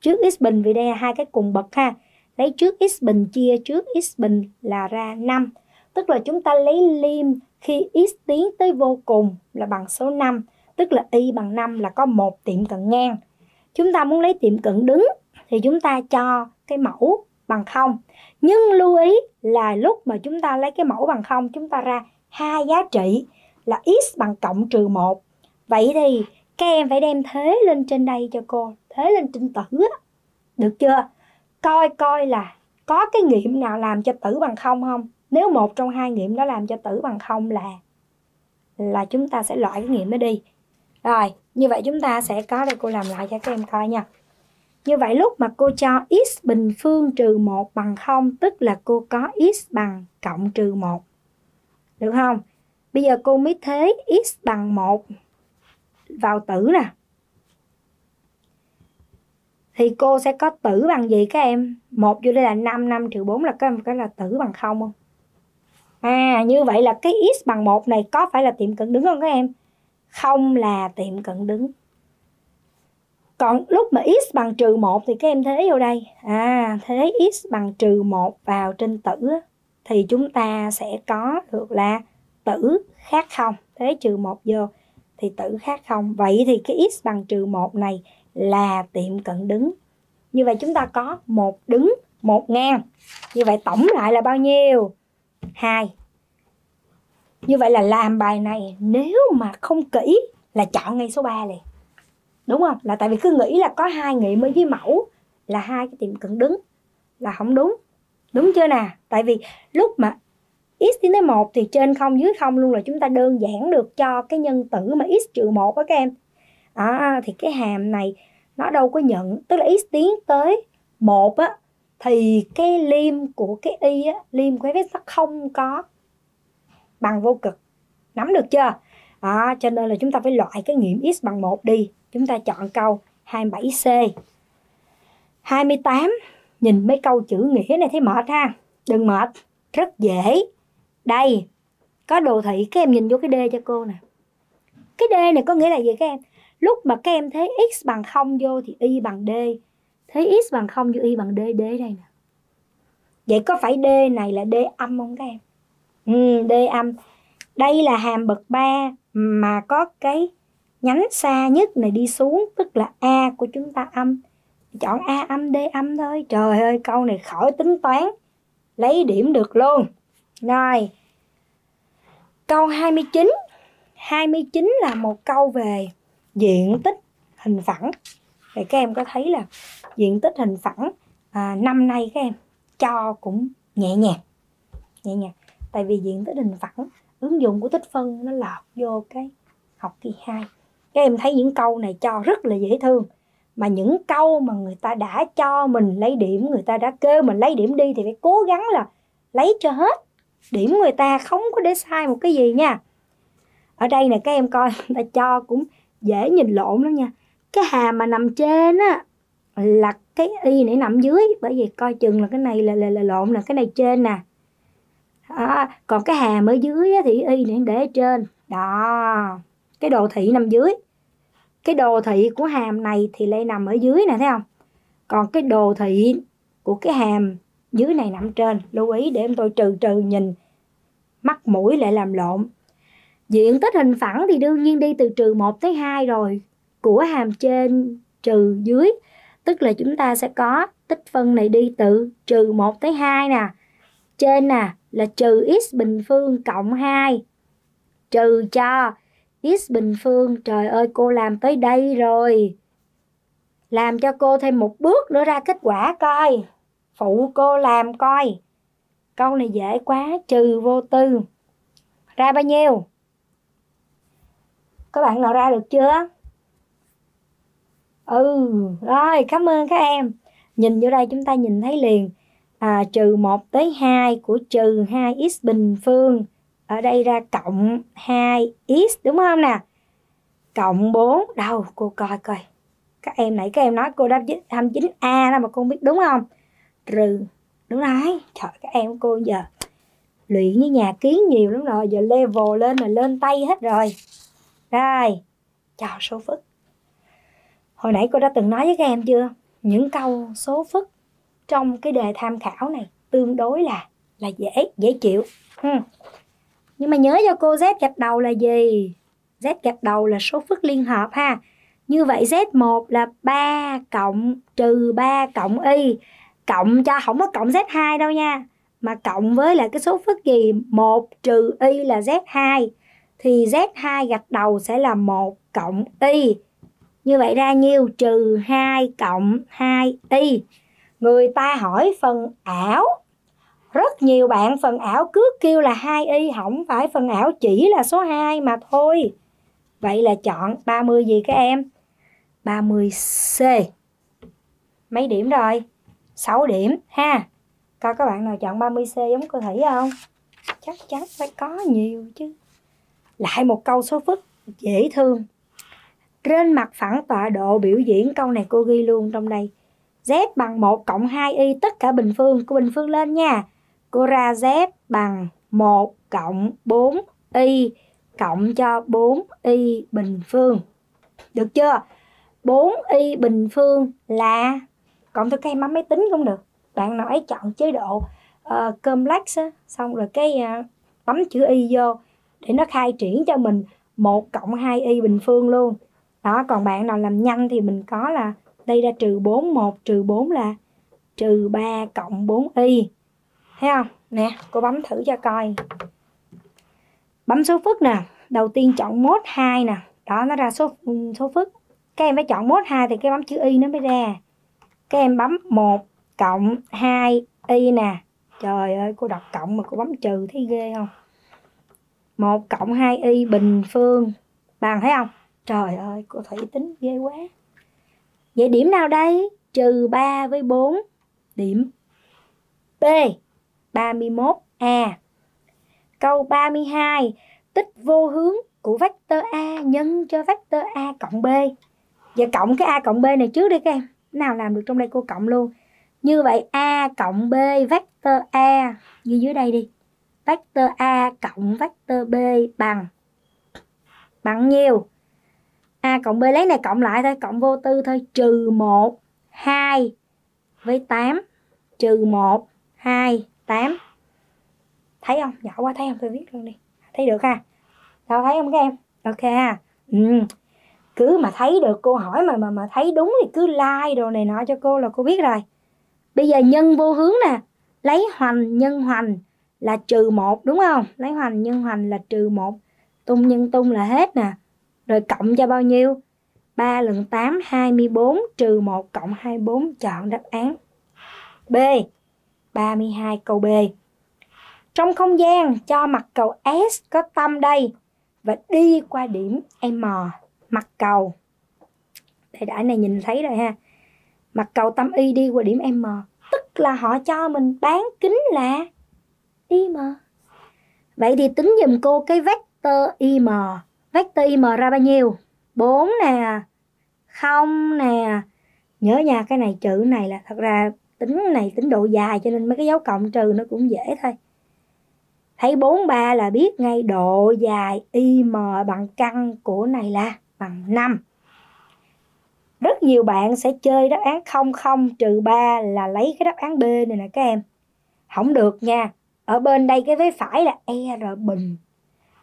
trước x bình vì đây là hai cái cùng bậc ha lấy trước x bình chia trước x bình là ra 5 tức là chúng ta lấy lim khi x tiến tới vô cùng là bằng số 5 tức là y bằng 5 là có một tiệm cận ngang chúng ta muốn lấy tiệm cận đứng thì chúng ta cho cái mẫu bằng không nhưng lưu ý là lúc mà chúng ta lấy cái mẫu bằng không chúng ta ra hai giá trị là x bằng cộng trừ 1 vậy thì các em phải đem thế lên trên đây cho cô thế lên trên tử được chưa coi coi là có cái nghiệm nào làm cho tử bằng không không nếu một trong hai nghiệm đó làm cho tử bằng không là là chúng ta sẽ loại cái nghiệm đó đi rồi, như vậy chúng ta sẽ có đây cô làm lại cho các em coi nha. Như vậy lúc mà cô cho x bình phương trừ 1 bằng 0 tức là cô có x bằng cộng trừ 1. Được không? Bây giờ cô mới thế x bằng 1 vào tử nè. Thì cô sẽ có tử bằng gì các em? 1 vô đây là 5, 5 trừ 4 là các em có là tử bằng 0 không? À, như vậy là cái x bằng 1 này có phải là tiệm cận đứng không các em? không là tiệm cận đứng còn lúc mà x bằng trừ 1 thì các em thế vô đây à thế x bằng trừ 1 vào trên tử thì chúng ta sẽ có được là tử khác không thế trừ 1 vô thì tử khác không vậy thì cái x bằng trừ 1 này là tiệm cận đứng như vậy chúng ta có một đứng một ngang như vậy tổng lại là bao nhiêu hai như vậy là làm bài này nếu mà không kỹ là chọn ngay số 3 liền đúng không là tại vì cứ nghĩ là có hai nghị mới với mẫu là hai cái tiệm cận đứng là không đúng đúng chưa nè tại vì lúc mà x tiến tới một thì trên không dưới không luôn là chúng ta đơn giản được cho cái nhân tử mà x trừ một đó các em à, thì cái hàm này nó đâu có nhận tức là x tiến tới một á thì cái lim của cái y á lim của cái nó không có bằng vô cực nắm được chưa à, cho nên là chúng ta phải loại cái nghiệm x bằng 1 đi chúng ta chọn câu 27C 28 nhìn mấy câu chữ nghĩa này thấy mệt ha đừng mệt rất dễ đây có đồ thị các em nhìn vô cái D cho cô nè cái D này có nghĩa là gì các em lúc mà các em thấy x bằng 0 vô thì y bằng D thấy x bằng 0 vô y bằng D D đây nè vậy có phải D này là D âm không các em ừ, D âm đây là hàm bậc 3 mà có cái nhánh xa nhất này đi xuống tức là A của chúng ta âm chọn A âm D âm thôi trời ơi câu này khỏi tính toán lấy điểm được luôn rồi câu 29 29 là một câu về diện tích hình phẳng thì các em có thấy là diện tích hình phẳng à, năm nay các em cho cũng nhẹ nhàng nhẹ nhàng tại vì diện tích hình phẳng ứng dụng của tích phân nó lọt vô cái học kỳ 2 các em thấy những câu này cho rất là dễ thương mà những câu mà người ta đã cho mình lấy điểm người ta đã kêu mình lấy điểm đi thì phải cố gắng là lấy cho hết điểm người ta không có để sai một cái gì nha ở đây nè các em coi người ta cho cũng dễ nhìn lộn lắm nha cái hà mà nằm trên á là cái y nãy nằm dưới bởi vì coi chừng là cái này là, là, là lộn là cái này trên nè đó. À, còn cái hàm ở dưới thì y này để trên đó cái đồ thị nằm dưới cái đồ thị của hàm này thì lại nằm ở dưới nè thấy không còn cái đồ thị của cái hàm dưới này nằm trên lưu ý để em tôi trừ trừ nhìn mắt mũi lại làm lộn diện tích hình phẳng thì đương nhiên đi từ trừ 1 tới 2 rồi của hàm trên trừ dưới tức là chúng ta sẽ có tích phân này đi từ trừ 1 tới 2 nè trên nè là trừ x bình phương cộng 2 trừ cho x bình phương trời ơi cô làm tới đây rồi làm cho cô thêm một bước nữa ra kết quả coi phụ cô làm coi câu này dễ quá trừ vô tư ra bao nhiêu các bạn nào ra được chưa ừ rồi cảm ơn các em nhìn vô đây chúng ta nhìn thấy liền à, trừ 1 tới 2 của trừ 2x bình phương ở đây ra cộng 2x đúng không nè cộng 4 đâu cô coi coi các em nãy các em nói cô đáp 29A đó mà cô biết đúng không trừ đúng rồi trời các em cô giờ luyện với nhà kiến nhiều lắm rồi giờ level lên là lên tay hết rồi đây chào số phức hồi nãy cô đã từng nói với các em chưa những câu số phức trong cái đề tham khảo này tương đối là là dễ dễ chịu ừ. nhưng mà nhớ cho cô z gạch đầu là gì z gạch đầu là số phức liên hợp ha như vậy z1 là 3 cộng trừ 3 cộng y cộng cho không có cộng z2 đâu nha mà cộng với là cái số phức gì 1 trừ y là z2 thì z2 gạch đầu sẽ là 1 cộng y như vậy ra nhiêu trừ 2 cộng 2y người ta hỏi phần ảo rất nhiều bạn phần ảo cứ kêu là hai y không phải phần ảo chỉ là số 2 mà thôi vậy là chọn 30 gì các em 30C mấy điểm rồi 6 điểm ha coi các bạn nào chọn 30C giống cô Thủy không chắc chắn phải có nhiều chứ lại một câu số phức dễ thương trên mặt phẳng tọa độ biểu diễn câu này cô ghi luôn trong đây Z bằng 1 cộng 2y tất cả bình phương của bình phương lên nha. Cô ra Z bằng 1 cộng 4y cộng cho 4y bình phương. Được chưa? 4y bình phương là cộng tôi cái mắm máy tính cũng được. Bạn nào ấy chọn chế độ uh, complex á, xong rồi cái uh, bấm chữ y vô để nó khai triển cho mình 1 cộng 2y bình phương luôn. Đó, còn bạn nào làm nhanh thì mình có là đây ra trừ 4 1 trừ 4 là trừ 3 cộng 4y thấy không nè cô bấm thử cho coi bấm số phức nè đầu tiên chọn mốt 2 nè đó nó ra số ừ, số phức các em phải chọn mốt 2 thì cái bấm chữ y nó mới ra các em bấm 1 cộng 2 y nè trời ơi cô đọc cộng mà cô bấm trừ thấy ghê không 1 cộng 2 y bình phương bằng thấy không trời ơi cô thủy tính ghê quá Vậy điểm nào đây? Trừ 3 với 4. Điểm B. 31A. Câu 32. Tích vô hướng của vector A nhân cho vector A cộng B. Giờ cộng cái A cộng B này trước đi các em. Nào làm được trong đây cô cộng luôn. Như vậy A cộng B vector A như dưới đây đi. Vector A cộng vector B bằng bằng nhiều a à, cộng b lấy này cộng lại thôi cộng vô tư thôi trừ 1 2 với 8 trừ 1 2 8 thấy không nhỏ quá thấy không tôi viết luôn đi thấy được ha sao thấy không các em ok ha ừ. cứ mà thấy được cô hỏi mà mà mà thấy đúng thì cứ like đồ này nọ cho cô là cô biết rồi bây giờ nhân vô hướng nè lấy hoành nhân hoành là trừ một đúng không lấy hoành nhân hoành là trừ một tung nhân tung là hết nè rồi cộng cho bao nhiêu 3 lần 8 24 trừ 1 cộng 24 chọn đáp án B 32 câu B trong không gian cho mặt cầu S có tâm đây và đi qua điểm M mặt cầu thì đã này nhìn thấy rồi ha mặt cầu tâm y đi qua điểm M tức là họ cho mình bán kính là im vậy thì tính giùm cô cái vector im vector im ra bao nhiêu 4 nè không nè nhớ nha cái này chữ này là thật ra tính này tính độ dài cho nên mấy cái dấu cộng trừ nó cũng dễ thôi thấy 4 3 là biết ngay độ dài im bằng căn của này là bằng 5 rất nhiều bạn sẽ chơi đáp án 0 0 trừ 3 là lấy cái đáp án B này nè các em không được nha ở bên đây cái vế phải là e R bình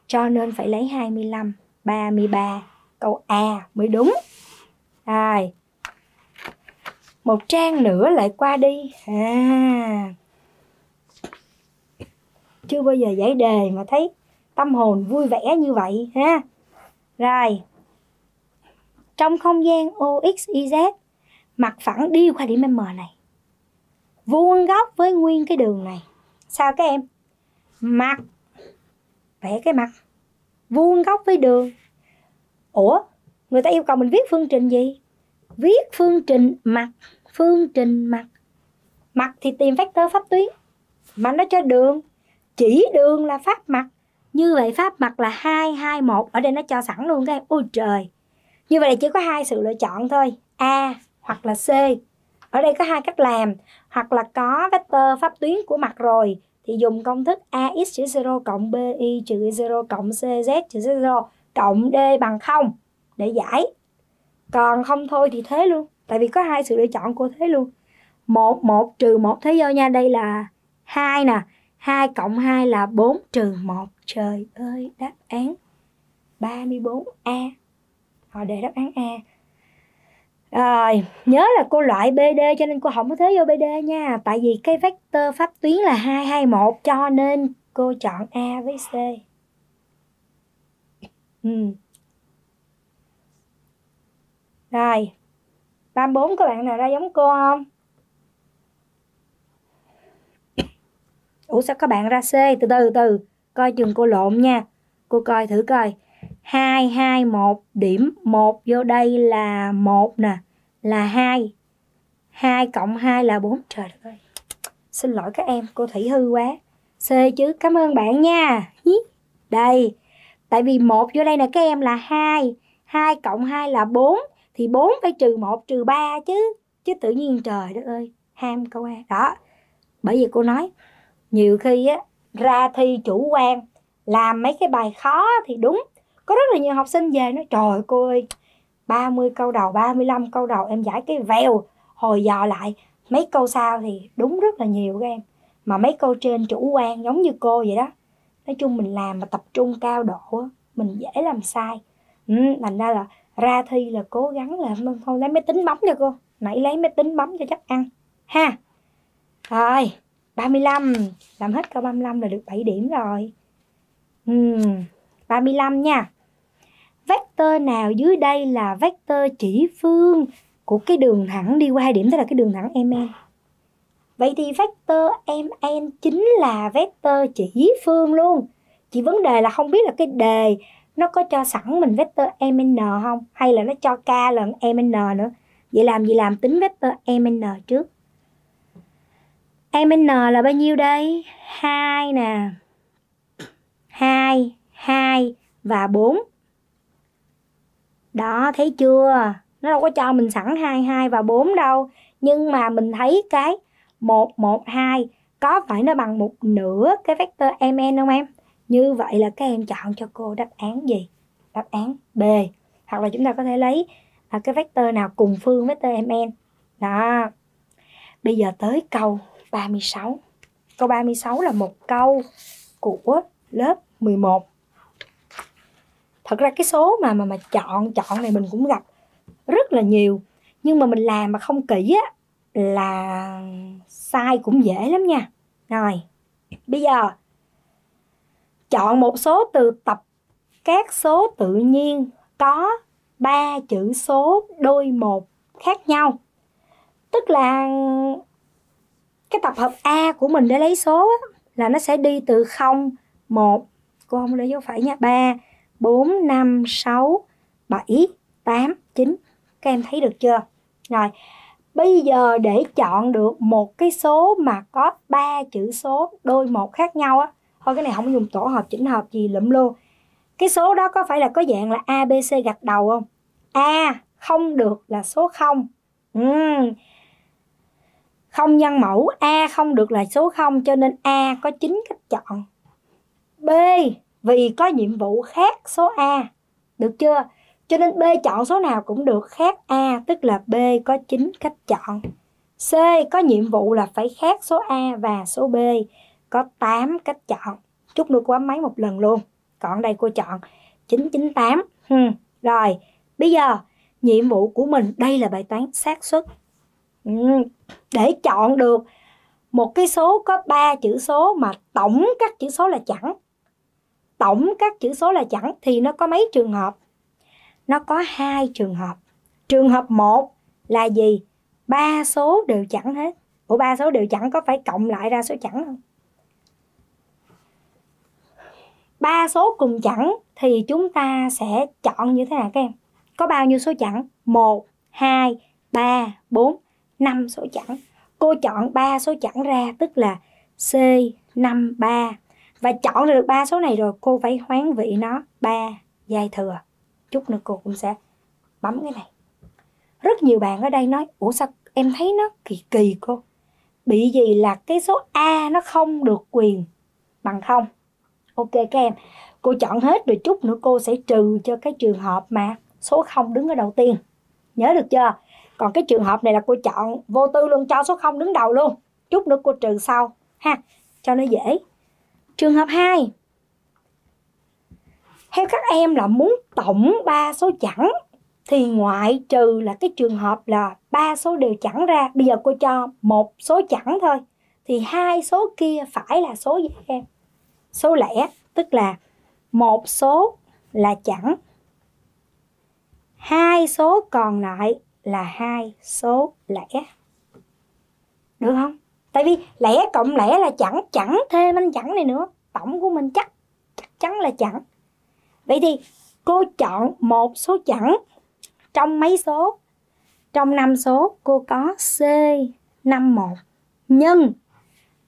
cho nên phải lấy 25 33 câu A mới đúng rồi một trang nữa lại qua đi à chưa bao giờ giải đề mà thấy tâm hồn vui vẻ như vậy ha rồi trong không gian OXYZ mặt phẳng đi qua điểm M này vuông góc với nguyên cái đường này sao các em mặt vẽ cái mặt vuông góc với đường ủa người ta yêu cầu mình viết phương trình gì viết phương trình mặt phương trình mặt mặt thì tìm vectơ pháp tuyến mà nó cho đường chỉ đường là pháp mặt như vậy pháp mặt là 2, 2, 1 Ở đây nó cho sẵn luôn cái Ôi trời Như vậy là chỉ có hai sự lựa chọn thôi A hoặc là C Ở đây có hai cách làm Hoặc là có vector pháp tuyến của mặt rồi thì dùng công thức AX chữ 0 cộng BY trừ 0 cộng CZ trừ 0 cộng D bằng 0 để giải. Còn không thôi thì thế luôn. Tại vì có hai sự lựa chọn của thế luôn. 1, 1 trừ 1 thế do nha. Đây là 2 nè. 2 cộng 2 là 4 trừ 1. Trời ơi, đáp án 34A. Họ để đáp án A. Rồi, nhớ là cô loại BD cho nên cô không có thế vô BD nha. Tại vì cái vector pháp tuyến là 221 cho nên cô chọn A với C. Ừ. Rồi, 34 các bạn nào ra giống cô không? Ủa sao các bạn ra C từ từ từ, coi chừng cô lộn nha. Cô coi thử coi. 2, 2, 1 điểm 1 vô đây là 1 nè là 2 2 cộng 2 là 4 trời ơi xin lỗi các em cô Thủy hư quá C chứ cảm ơn bạn nha đây tại vì 1 vô đây nè các em là 2 2 cộng 2 là 4 thì 4 phải trừ 1 trừ 3 chứ chứ tự nhiên trời đất ơi ham câu A đó bởi vì cô nói nhiều khi á ra thi chủ quan làm mấy cái bài khó thì đúng có rất là nhiều học sinh về nói trời cô ơi 30 câu đầu 35 câu đầu em giải cái vèo hồi dò lại mấy câu sau thì đúng rất là nhiều các em mà mấy câu trên chủ quan giống như cô vậy đó nói chung mình làm mà tập trung cao độ mình dễ làm sai ừ, thành ra là ra thi là cố gắng là thôi lấy máy tính bấm cho cô nãy lấy máy tính bấm cho chắc ăn ha rồi 35 làm hết câu 35 là được 7 điểm rồi ừ. 35 nha. Vector nào dưới đây là vector chỉ phương của cái đường thẳng đi qua hai điểm tức là cái đường thẳng MN. Vậy thì vector MN chính là vector chỉ phương luôn. Chỉ vấn đề là không biết là cái đề nó có cho sẵn mình vector MN không hay là nó cho k lần MN nữa. Vậy làm gì làm tính vector MN trước. MN là bao nhiêu đây? 2 nè. 2 2 và 4. Đó, thấy chưa? Nó đâu có cho mình sẵn 2, 2 và 4 đâu. Nhưng mà mình thấy cái 1, 1, 2 có phải nó bằng một nửa cái vector MN không em? Như vậy là các em chọn cho cô đáp án gì? Đáp án B. Hoặc là chúng ta có thể lấy à, cái vector nào cùng phương vector MN. Đó. Bây giờ tới câu 36. Câu 36 là một câu của lớp 11 thật ra cái số mà mà mà chọn chọn này mình cũng gặp rất là nhiều nhưng mà mình làm mà không kỹ á là sai cũng dễ lắm nha rồi bây giờ chọn một số từ tập các số tự nhiên có ba chữ số đôi một khác nhau tức là cái tập hợp A của mình để lấy số á, là nó sẽ đi từ 0, 1 cô không để dấu phải nha ba 4, 5, 6, 7, 8, 9. Các em thấy được chưa? Rồi, bây giờ để chọn được một cái số mà có ba chữ số đôi một khác nhau á. Thôi cái này không dùng tổ hợp chỉnh hợp gì lụm luôn. Cái số đó có phải là có dạng là A, B, C gạch đầu không? A không được là số 0. Uhm. Ừ. Không nhân mẫu A không được là số 0 cho nên A có 9 cách chọn. B vì có nhiệm vụ khác số A. Được chưa? Cho nên B chọn số nào cũng được khác A, tức là B có 9 cách chọn. C có nhiệm vụ là phải khác số A và số B, có 8 cách chọn. Chút nữa cô bấm máy một lần luôn. Còn đây cô chọn 998. Ừ. Rồi, bây giờ nhiệm vụ của mình đây là bài toán xác suất. Ừ. Để chọn được một cái số có 3 chữ số mà tổng các chữ số là chẵn tổng các chữ số là chẵn thì nó có mấy trường hợp? Nó có hai trường hợp. Trường hợp 1 là gì? Ba số đều chẵn hết. Ủa ba số đều chẵn có phải cộng lại ra số chẵn không? ba số cùng chẵn thì chúng ta sẽ chọn như thế nào các em? Có bao nhiêu số chẵn? 1, 2, 3, 4, 5 số chẵn. Cô chọn 3 số chẵn ra tức là C53 và chọn được ba số này rồi cô phải hoán vị nó ba giai thừa chút nữa cô cũng sẽ bấm cái này rất nhiều bạn ở đây nói ủa sao em thấy nó kỳ kỳ cô bị gì là cái số a nó không được quyền bằng không ok các em cô chọn hết rồi chút nữa cô sẽ trừ cho cái trường hợp mà số không đứng ở đầu tiên nhớ được chưa còn cái trường hợp này là cô chọn vô tư luôn cho số không đứng đầu luôn chút nữa cô trừ sau ha cho nó dễ Trường hợp 2 Theo các em là muốn tổng 3 số chẵn thì ngoại trừ là cái trường hợp là ba số đều chẵn ra bây giờ cô cho một số chẵn thôi thì hai số kia phải là số gì em số lẻ tức là một số là chẵn hai số còn lại là hai số lẻ được không tại vì lẻ cộng lẻ là chẳng chẳng thêm anh chẳng này nữa tổng của mình chắc chắc chắn là chẳng vậy thì cô chọn một số chẳng trong mấy số trong năm số cô có c 51 nhân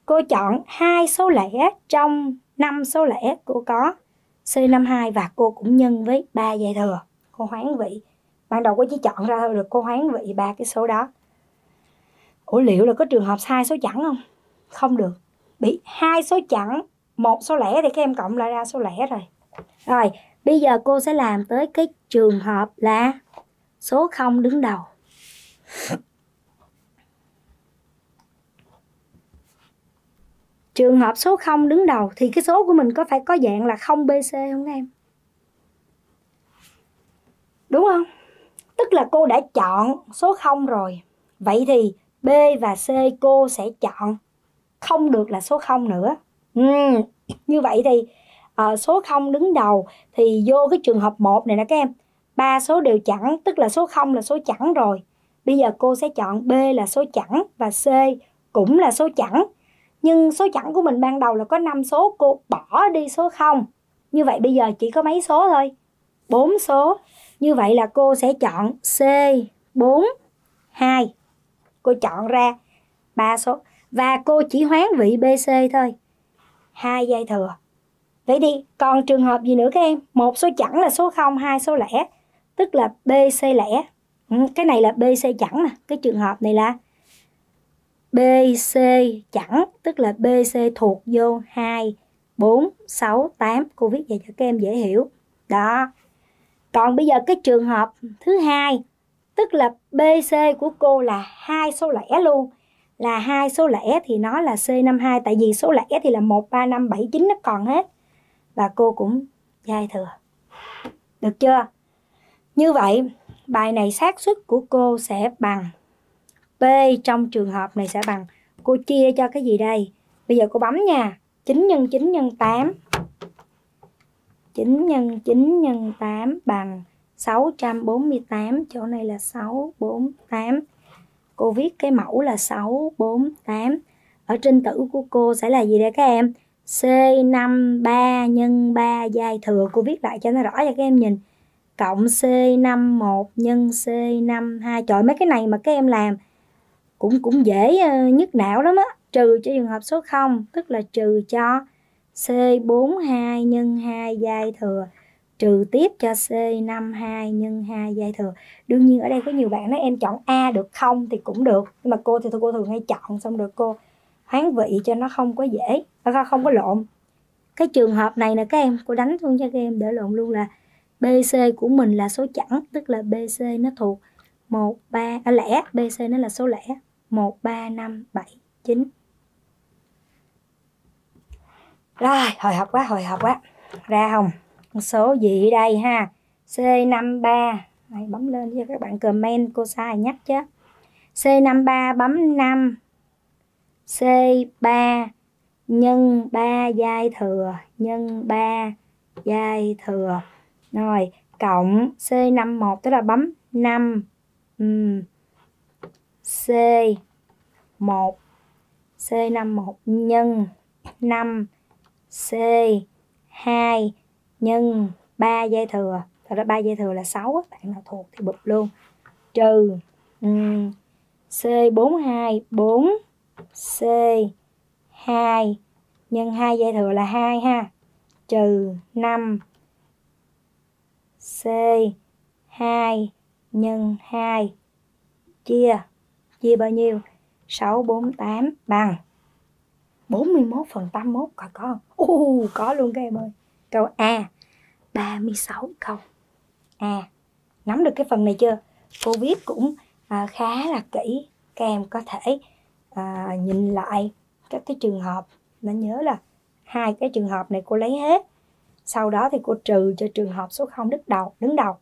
cô chọn hai số lẻ trong năm số lẻ cô có C52 và cô cũng nhân với ba dây thừa. Cô hoán vị. Ban đầu cô chỉ chọn ra thôi được cô hoán vị ba cái số đó ủa liệu là có trường hợp sai số chẵn không không được bị hai số chẵn một số lẻ thì các em cộng lại ra số lẻ rồi rồi bây giờ cô sẽ làm tới cái trường hợp là số 0 đứng đầu trường hợp số 0 đứng đầu thì cái số của mình có phải có dạng là 0 BC không em? Đúng không? Tức là cô đã chọn số 0 rồi. Vậy thì B và C cô sẽ chọn không được là số 0 nữa. Uhm, như vậy thì uh, số 0 đứng đầu thì vô cái trường hợp 1 này nè các em. ba số đều chẵn tức là số 0 là số chẵn rồi. Bây giờ cô sẽ chọn B là số chẵn và C cũng là số chẵn. Nhưng số chẵn của mình ban đầu là có 5 số, cô bỏ đi số 0. Như vậy bây giờ chỉ có mấy số thôi? 4 số. Như vậy là cô sẽ chọn C4 2 cô chọn ra ba số và cô chỉ hoán vị BC thôi hai dây thừa vậy đi còn trường hợp gì nữa các em một số chẵn là số 0 hai số lẻ tức là BC lẻ ừ, cái này là BC chẵn nè cái trường hợp này là BC chẵn tức là BC thuộc vô 2 4 6 8 cô viết vậy cho các em dễ hiểu đó còn bây giờ cái trường hợp thứ hai tức là BC của cô là hai số lẻ luôn là hai số lẻ thì nó là C52 tại vì số lẻ thì là 13579 nó còn hết và cô cũng dai thừa được chưa như vậy bài này xác suất của cô sẽ bằng P trong trường hợp này sẽ bằng cô chia cho cái gì đây bây giờ cô bấm nha 9 nhân 9 nhân 8 9 nhân 9 nhân 8 bằng 648 chỗ này là 648 cô viết cái mẫu là 648 ở trên tử của cô sẽ là gì đây các em C53 nhân 3 dai thừa cô viết lại cho nó rõ cho các em nhìn cộng C51 nhân C52 trời mấy cái này mà các em làm cũng cũng dễ ờ, nhức não lắm á trừ cho trường hợp số 0 tức là trừ cho C42 nhân 2 dai thừa trừ tiếp cho C52 nhân 2 dây thừa. Đương nhiên ở đây có nhiều bạn nói em chọn A được không thì cũng được. Nhưng mà cô thì cô thường hay chọn xong rồi cô hoán vị cho nó không có dễ, à, không có lộn. Cái trường hợp này là các em, cô đánh luôn cho các em để lộn luôn là BC của mình là số chẵn, tức là BC nó thuộc 1, 3, à, lẻ, BC nó là số lẻ 1, 3, 5, 7, 9. Rồi, hồi hộp quá, hồi hộp quá. Ra không? số gì đây ha C53 này bấm lên cho các bạn comment cô sai nhắc chứ C53 bấm 5 C3 nhân 3 dai thừa nhân 3 dai thừa rồi cộng C51 tức là bấm 5 um, C1 C51 nhân 5 C2 nhân 3 dây thừa thật ra 3 dây thừa là 6 bạn nào thuộc thì bụp luôn trừ um, C424 C2 nhân 2 dây thừa là 2 ha trừ 5 C2 nhân 2 chia chia bao nhiêu 648 bằng 41 phần 81 có có uh, có luôn các em ơi câu A 36 câu. À, nắm được cái phần này chưa? Cô viết cũng à, khá là kỹ. Các em có thể à, nhìn lại các cái trường hợp. Nó nhớ là hai cái trường hợp này cô lấy hết. Sau đó thì cô trừ cho trường hợp số 0 đứng đầu, đứng đầu.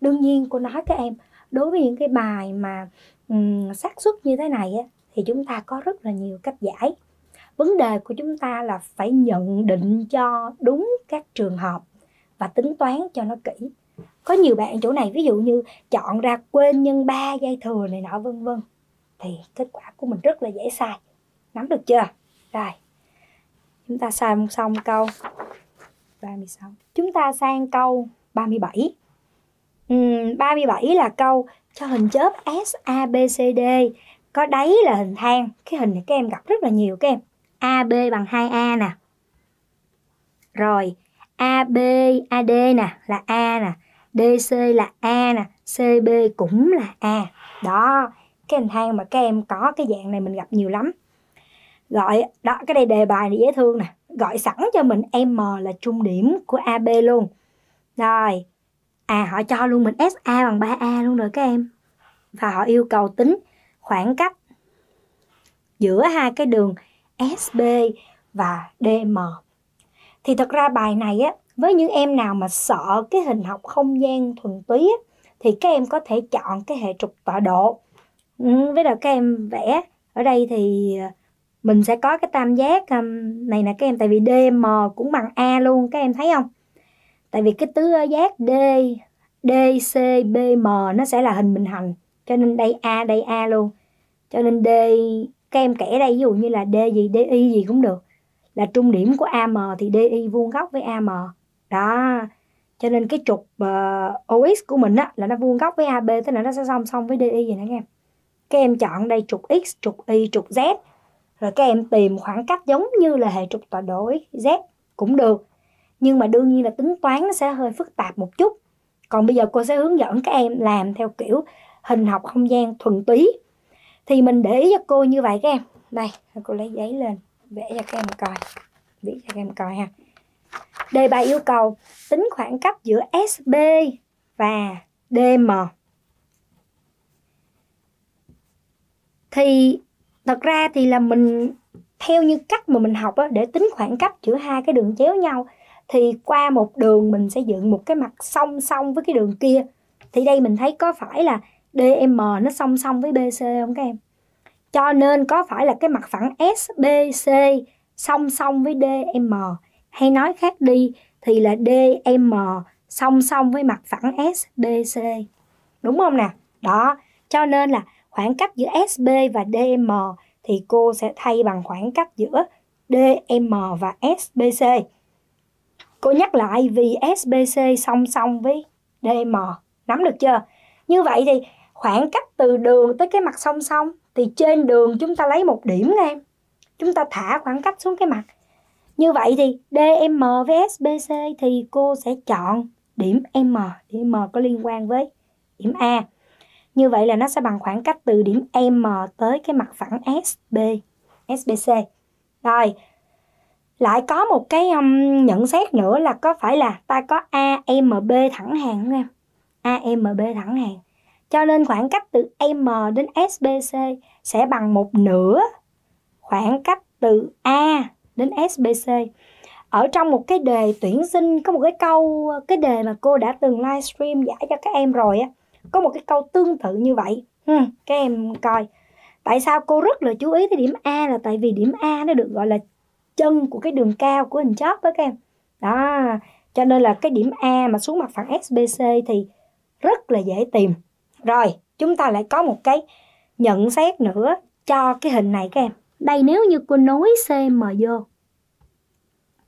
Đương nhiên cô nói các em, đối với những cái bài mà um, xác suất như thế này á, thì chúng ta có rất là nhiều cách giải vấn đề của chúng ta là phải nhận định cho đúng các trường hợp và tính toán cho nó kỹ có nhiều bạn chỗ này ví dụ như chọn ra quên nhân ba dây thừa này nọ vân vân thì kết quả của mình rất là dễ sai nắm được chưa rồi chúng ta sang xong câu 36 chúng ta sang câu 37 uhm, 37 là câu cho hình chớp SABCD có đáy là hình thang cái hình này các em gặp rất là nhiều các em AB bằng 2A nè rồi AB, AD nè là A nè, DC là A nè, CB cũng là A. Đó, cái hình thang mà các em có cái dạng này mình gặp nhiều lắm. Gọi đó cái đây đề bài này dễ thương nè, gọi sẵn cho mình M là trung điểm của AB luôn. Rồi. À họ cho luôn mình SA bằng 3A luôn rồi các em. Và họ yêu cầu tính khoảng cách giữa hai cái đường SB và DM thì thật ra bài này á với những em nào mà sợ cái hình học không gian thuần túy á, thì các em có thể chọn cái hệ trục tọa độ ừ, với là các em vẽ ở đây thì ờ, mình sẽ có cái tam giác này nè các em tại vì DM cũng bằng A luôn các em thấy không tại vì cái tứ giác D DCBM nó sẽ là hình bình hành cho nên đây A đây A luôn cho nên D các em kể đây ví dụ như là D gì D Y gì cũng được là trung điểm của AM thì DI vuông góc với AM đó cho nên cái trục uh, ờ, OX của mình á là nó vuông góc với AB tức là nó sẽ song song với DI vậy nè các em các em chọn đây trục X trục Y trục Z rồi các em tìm khoảng cách giống như là hệ trục tọa độ Z cũng được nhưng mà đương nhiên là tính toán nó sẽ hơi phức tạp một chút còn bây giờ cô sẽ hướng dẫn các em làm theo kiểu hình học không gian thuần túy thì mình để ý cho cô như vậy các em đây cô lấy giấy lên vẽ cho các em coi vẽ cho các em coi ha đề bài yêu cầu tính khoảng cách giữa SB và DM thì thật ra thì là mình theo như cách mà mình học á, để tính khoảng cách giữa hai cái đường chéo nhau thì qua một đường mình sẽ dựng một cái mặt song song với cái đường kia thì đây mình thấy có phải là DM nó song song với BC không các em cho nên có phải là cái mặt phẳng SBC song song với DM hay nói khác đi thì là DM song song với mặt phẳng SBC. Đúng không nè? Đó, cho nên là khoảng cách giữa SB và DM thì cô sẽ thay bằng khoảng cách giữa DM và SBC. Cô nhắc lại vì SBC song song với DM, nắm được chưa? Như vậy thì khoảng cách từ đường tới cái mặt song song thì trên đường chúng ta lấy một điểm nha em chúng ta thả khoảng cách xuống cái mặt như vậy thì DM với SBC thì cô sẽ chọn điểm M điểm M có liên quan với điểm A như vậy là nó sẽ bằng khoảng cách từ điểm M tới cái mặt phẳng SB SBC rồi lại có một cái um, nhận xét nữa là có phải là ta có AMB thẳng hàng không em AMB thẳng hàng cho nên khoảng cách từ M đến SBC sẽ bằng một nửa khoảng cách từ A đến SBC. Ở trong một cái đề tuyển sinh có một cái câu cái đề mà cô đã từng livestream giải cho các em rồi á, có một cái câu tương tự như vậy. Hmm, các em coi. Tại sao cô rất là chú ý tới điểm A là tại vì điểm A nó được gọi là chân của cái đường cao của hình chóp với các em. Đó, cho nên là cái điểm A mà xuống mặt phẳng SBC thì rất là dễ tìm. Rồi, chúng ta lại có một cái nhận xét nữa cho cái hình này các em. Đây nếu như cô nối CM vô.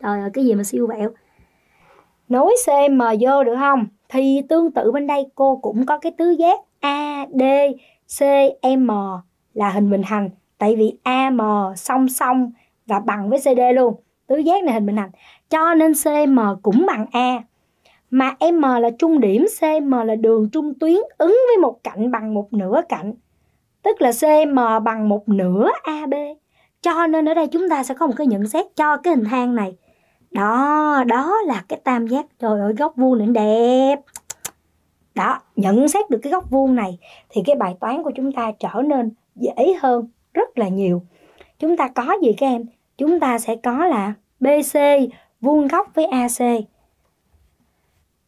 Trời ơi, cái gì mà siêu vẹo. Nối CM vô được không? Thì tương tự bên đây cô cũng có cái tứ giác ADCM là hình bình hành. Tại vì AM song song và bằng với CD luôn. Tứ giác này hình bình hành. Cho nên CM cũng bằng A mà M là trung điểm, CM là đường trung tuyến ứng với một cạnh bằng một nửa cạnh. Tức là CM bằng một nửa AB. Cho nên ở đây chúng ta sẽ có một cái nhận xét cho cái hình thang này. Đó, đó là cái tam giác. Trời ơi, góc vuông này đẹp. Đó, nhận xét được cái góc vuông này thì cái bài toán của chúng ta trở nên dễ hơn rất là nhiều. Chúng ta có gì các em? Chúng ta sẽ có là BC vuông góc với AC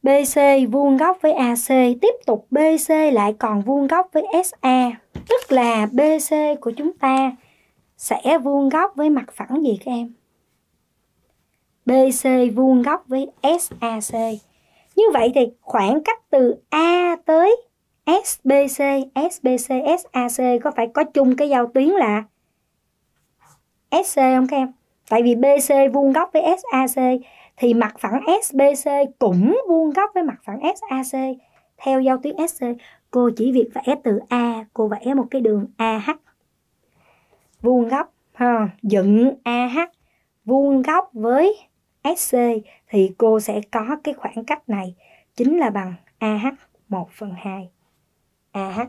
BC vuông góc với AC, tiếp tục BC lại còn vuông góc với SA. Tức là BC của chúng ta sẽ vuông góc với mặt phẳng gì các em? BC vuông góc với SAC. Như vậy thì khoảng cách từ A tới SBC, SBC, SAC có phải có chung cái giao tuyến là SC không các em? Tại vì BC vuông góc với SAC thì mặt phẳng SBC cũng vuông góc với mặt phẳng SAC theo giao tuyến SC. Cô chỉ việc vẽ từ A, cô vẽ một cái đường AH vuông góc ha, dựng AH vuông góc với SC thì cô sẽ có cái khoảng cách này chính là bằng AH 1 phần 2 AH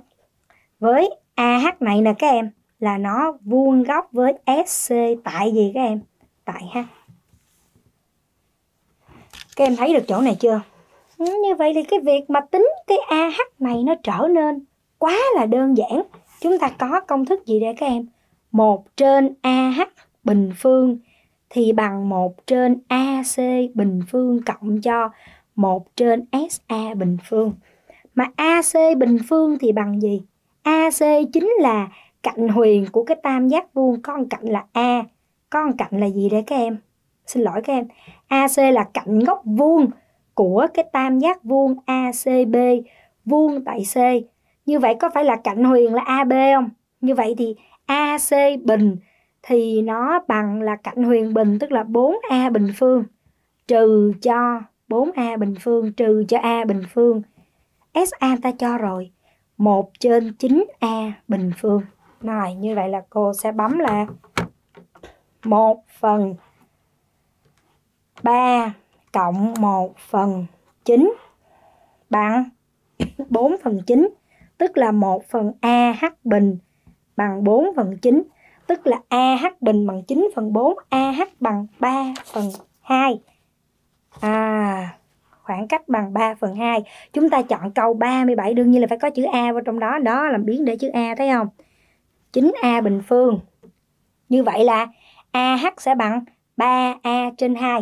với AH này nè các em là nó vuông góc với SC tại gì các em tại H các em thấy được chỗ này chưa ừ, như vậy thì cái việc mà tính cái AH này nó trở nên quá là đơn giản chúng ta có công thức gì để các em 1 trên AH bình phương thì bằng 1 trên AC bình phương cộng cho 1 trên SA bình phương. Mà AC bình phương thì bằng gì? AC chính là cạnh huyền của cái tam giác vuông con cạnh là A, con cạnh là gì đấy các em? xin lỗi các em AC là cạnh góc vuông của cái tam giác vuông ACB vuông tại C như vậy có phải là cạnh huyền là AB không như vậy thì AC bình thì nó bằng là cạnh huyền bình tức là 4A bình phương trừ cho 4A bình phương trừ cho A bình phương SA ta cho rồi 1 trên 9A bình phương rồi như vậy là cô sẽ bấm là 1 phần 3 cộng 1 phần 9 bằng 4 phần 9 tức là 1 phần AH bình bằng 4 phần 9 tức là AH bình bằng 9 phần 4 AH bằng 3 phần 2 à khoảng cách bằng 3 phần 2 chúng ta chọn câu 37 đương nhiên là phải có chữ A vào trong đó đó làm biến để chữ A thấy không 9A bình phương như vậy là AH sẽ bằng 3A trên 2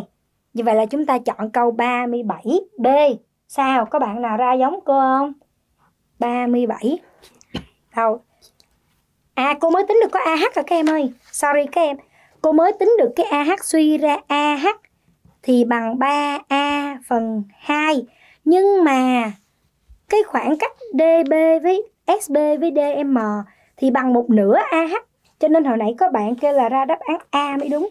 như vậy là chúng ta chọn câu 37B. Sao? Có bạn nào ra giống cô không? 37. Đâu? À cô mới tính được có AH rồi các em ơi. Sorry các em. Cô mới tính được cái AH suy ra AH thì bằng 3A phần 2. Nhưng mà cái khoảng cách DB với SB với DM thì bằng một nửa AH. Cho nên hồi nãy có bạn kêu là ra đáp án A mới đúng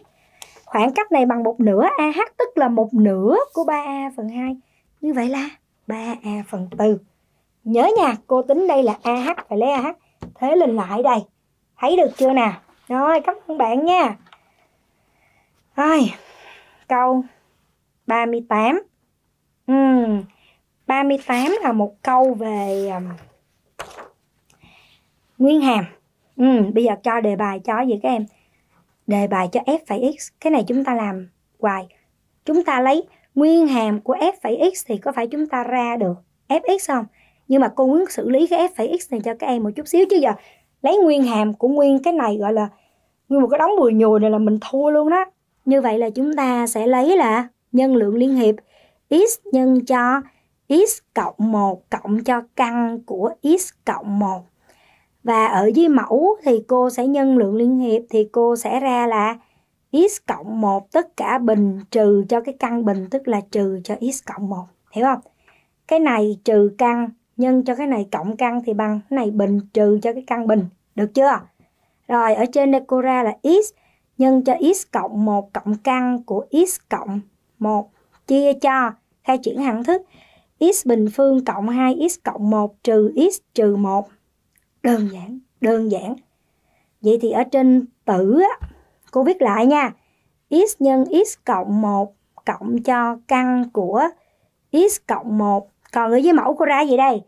khoảng cách này bằng một nửa AH tức là một nửa của 3A phần 2. Như vậy là 3A phần 4. Nhớ nha, cô tính đây là AH, phải lấy AH. Thế lên lại đây. Thấy được chưa nè? Rồi, cảm ơn bạn nha. Rồi, câu 38. Ừ, 38 là một câu về um, nguyên hàm. Ừ, bây giờ cho đề bài cho gì các em? đề bài cho f phẩy x cái này chúng ta làm hoài chúng ta lấy nguyên hàm của f phẩy x thì có phải chúng ta ra được fx không nhưng mà cô muốn xử lý cái f phẩy x này cho các em một chút xíu chứ giờ lấy nguyên hàm của nguyên cái này gọi là nguyên một cái đóng bùi nhùi này là mình thua luôn đó như vậy là chúng ta sẽ lấy là nhân lượng liên hiệp x nhân cho x cộng 1 cộng cho căn của x cộng 1 và ở dưới mẫu thì cô sẽ nhân lượng liên hiệp thì cô sẽ ra là x cộng 1 tất cả bình trừ cho cái căn bình tức là trừ cho x cộng 1 hiểu không cái này trừ căn nhân cho cái này cộng căn thì bằng cái này bình trừ cho cái căn bình được chưa rồi ở trên đây cô ra là x nhân cho x cộng 1 cộng căn của x cộng 1 chia cho khai triển hằng thức x bình phương cộng 2x cộng 1 trừ x trừ 1 đơn giản đơn giản vậy thì ở trên tử á cô viết lại nha x nhân x cộng 1 cộng cho căn của x cộng 1 còn ở dưới mẫu cô ra gì đây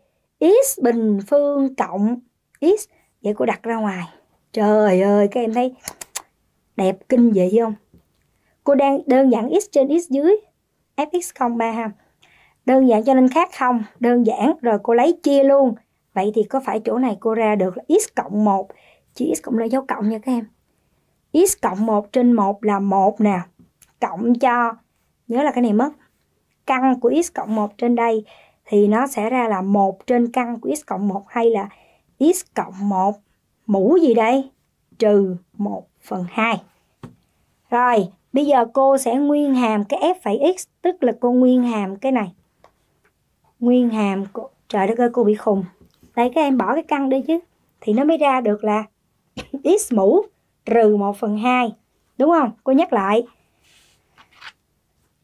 x bình phương cộng x vậy cô đặt ra ngoài trời ơi các em thấy đẹp kinh vậy không cô đang đơn giản x trên x dưới fx không ba ha đơn giản cho nên khác không đơn giản rồi cô lấy chia luôn Vậy thì có phải chỗ này cô ra được là x cộng 1 Chữ x cộng là dấu cộng nha các em x cộng 1 trên 1 là 1 nè Cộng cho Nhớ là cái này mất Căn của x cộng 1 trên đây Thì nó sẽ ra là 1 trên căn của x cộng 1 Hay là x cộng 1 Mũ gì đây? Trừ 1 phần 2 Rồi Bây giờ cô sẽ nguyên hàm cái f phẩy x Tức là cô nguyên hàm cái này Nguyên hàm của... Trời đất ơi cô bị khùng đây các em bỏ cái căn đi chứ thì nó mới ra được là [laughs] x mũ trừ 1 phần 2 đúng không cô nhắc lại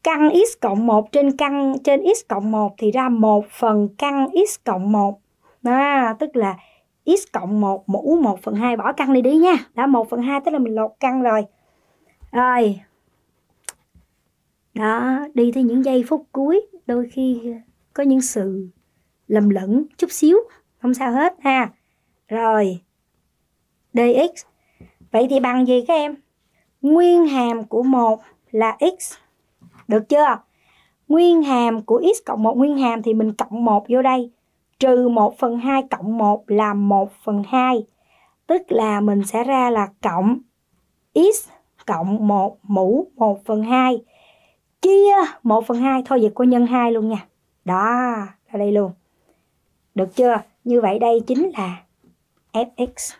căn x cộng 1 trên căn trên x cộng 1 thì ra 1 phần căn x cộng 1 à, tức là x cộng 1 mũ 1 phần 2 bỏ căn đi đi nha đã 1 phần 2 tức là mình lột căn rồi rồi đó đi theo những giây phút cuối đôi khi có những sự lầm lẫn chút xíu không sao hết ha rồi dx vậy thì bằng gì các em nguyên hàm của một là x được chưa nguyên hàm của x cộng một nguyên hàm thì mình cộng một vô đây trừ một phần hai cộng một là một phần hai tức là mình sẽ ra là cộng x cộng một mũ một phần hai chia một phần hai thôi vậy cô nhân hai luôn nha đó ra đây luôn được chưa? Như vậy đây chính là fx.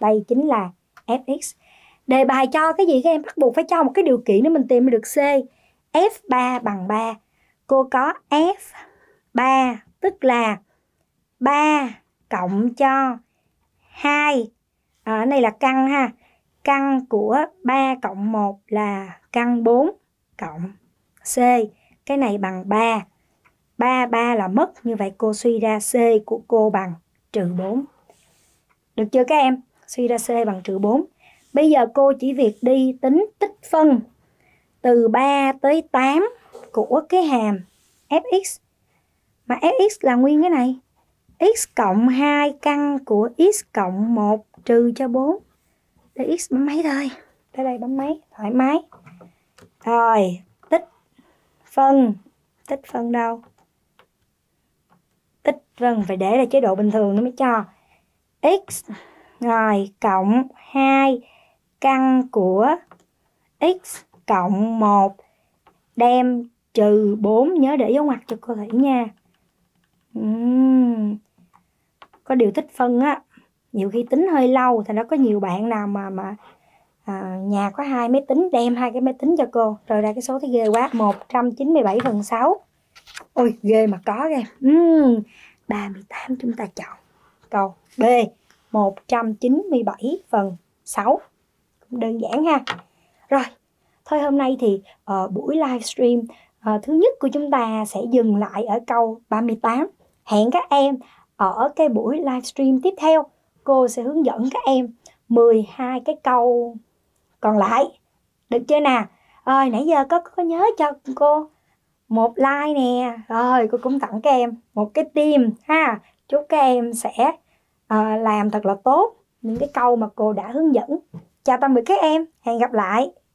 Đây chính là fx. Đề bài cho cái gì các em bắt buộc phải cho một cái điều kiện để mình tìm được c. f3 bằng 3. Cô có f3 tức là 3 cộng cho 2. Ở à, đây là căn ha. Căn của 3 cộng 1 là căn 4 cộng C. Cái này bằng 3. 3, 3 là mất. Như vậy cô suy ra C của cô bằng trừ 4. Được chưa các em? Suy ra C bằng trừ 4. Bây giờ cô chỉ việc đi tính tích phân từ 3 tới 8 của cái hàm fx. Mà fx là nguyên cái này. x cộng 2 căn của x cộng 1 trừ cho 4. Để x bấm máy thôi. Tới đây bấm máy, thoải mái. Rồi, tích phân. Tích phân đâu? tích phân vâng, phải để là chế độ bình thường nó mới cho x rồi cộng 2 căn của x cộng 1 đem trừ 4 nhớ để dấu ngoặc cho cô thủy nha uhm. có điều tích phân á nhiều khi tính hơi lâu thì nó có nhiều bạn nào mà mà à, nhà có hai máy tính đem hai cái máy tính cho cô rồi ra cái số thấy ghê quá 197 phần sáu ôi ghê mà có ghê uhm, 38 chúng ta chọn câu B 197 phần 6 cũng đơn giản ha rồi thôi hôm nay thì uh, buổi livestream uh, thứ nhất của chúng ta sẽ dừng lại ở câu 38 hẹn các em ở cái buổi livestream tiếp theo cô sẽ hướng dẫn các em 12 cái câu còn lại được chưa nào ơi nãy giờ có có nhớ cho cô một like nè rồi cô cũng tặng các em một cái tim ha chúc các em sẽ uh, làm thật là tốt những cái câu mà cô đã hướng dẫn chào tạm biệt các em hẹn gặp lại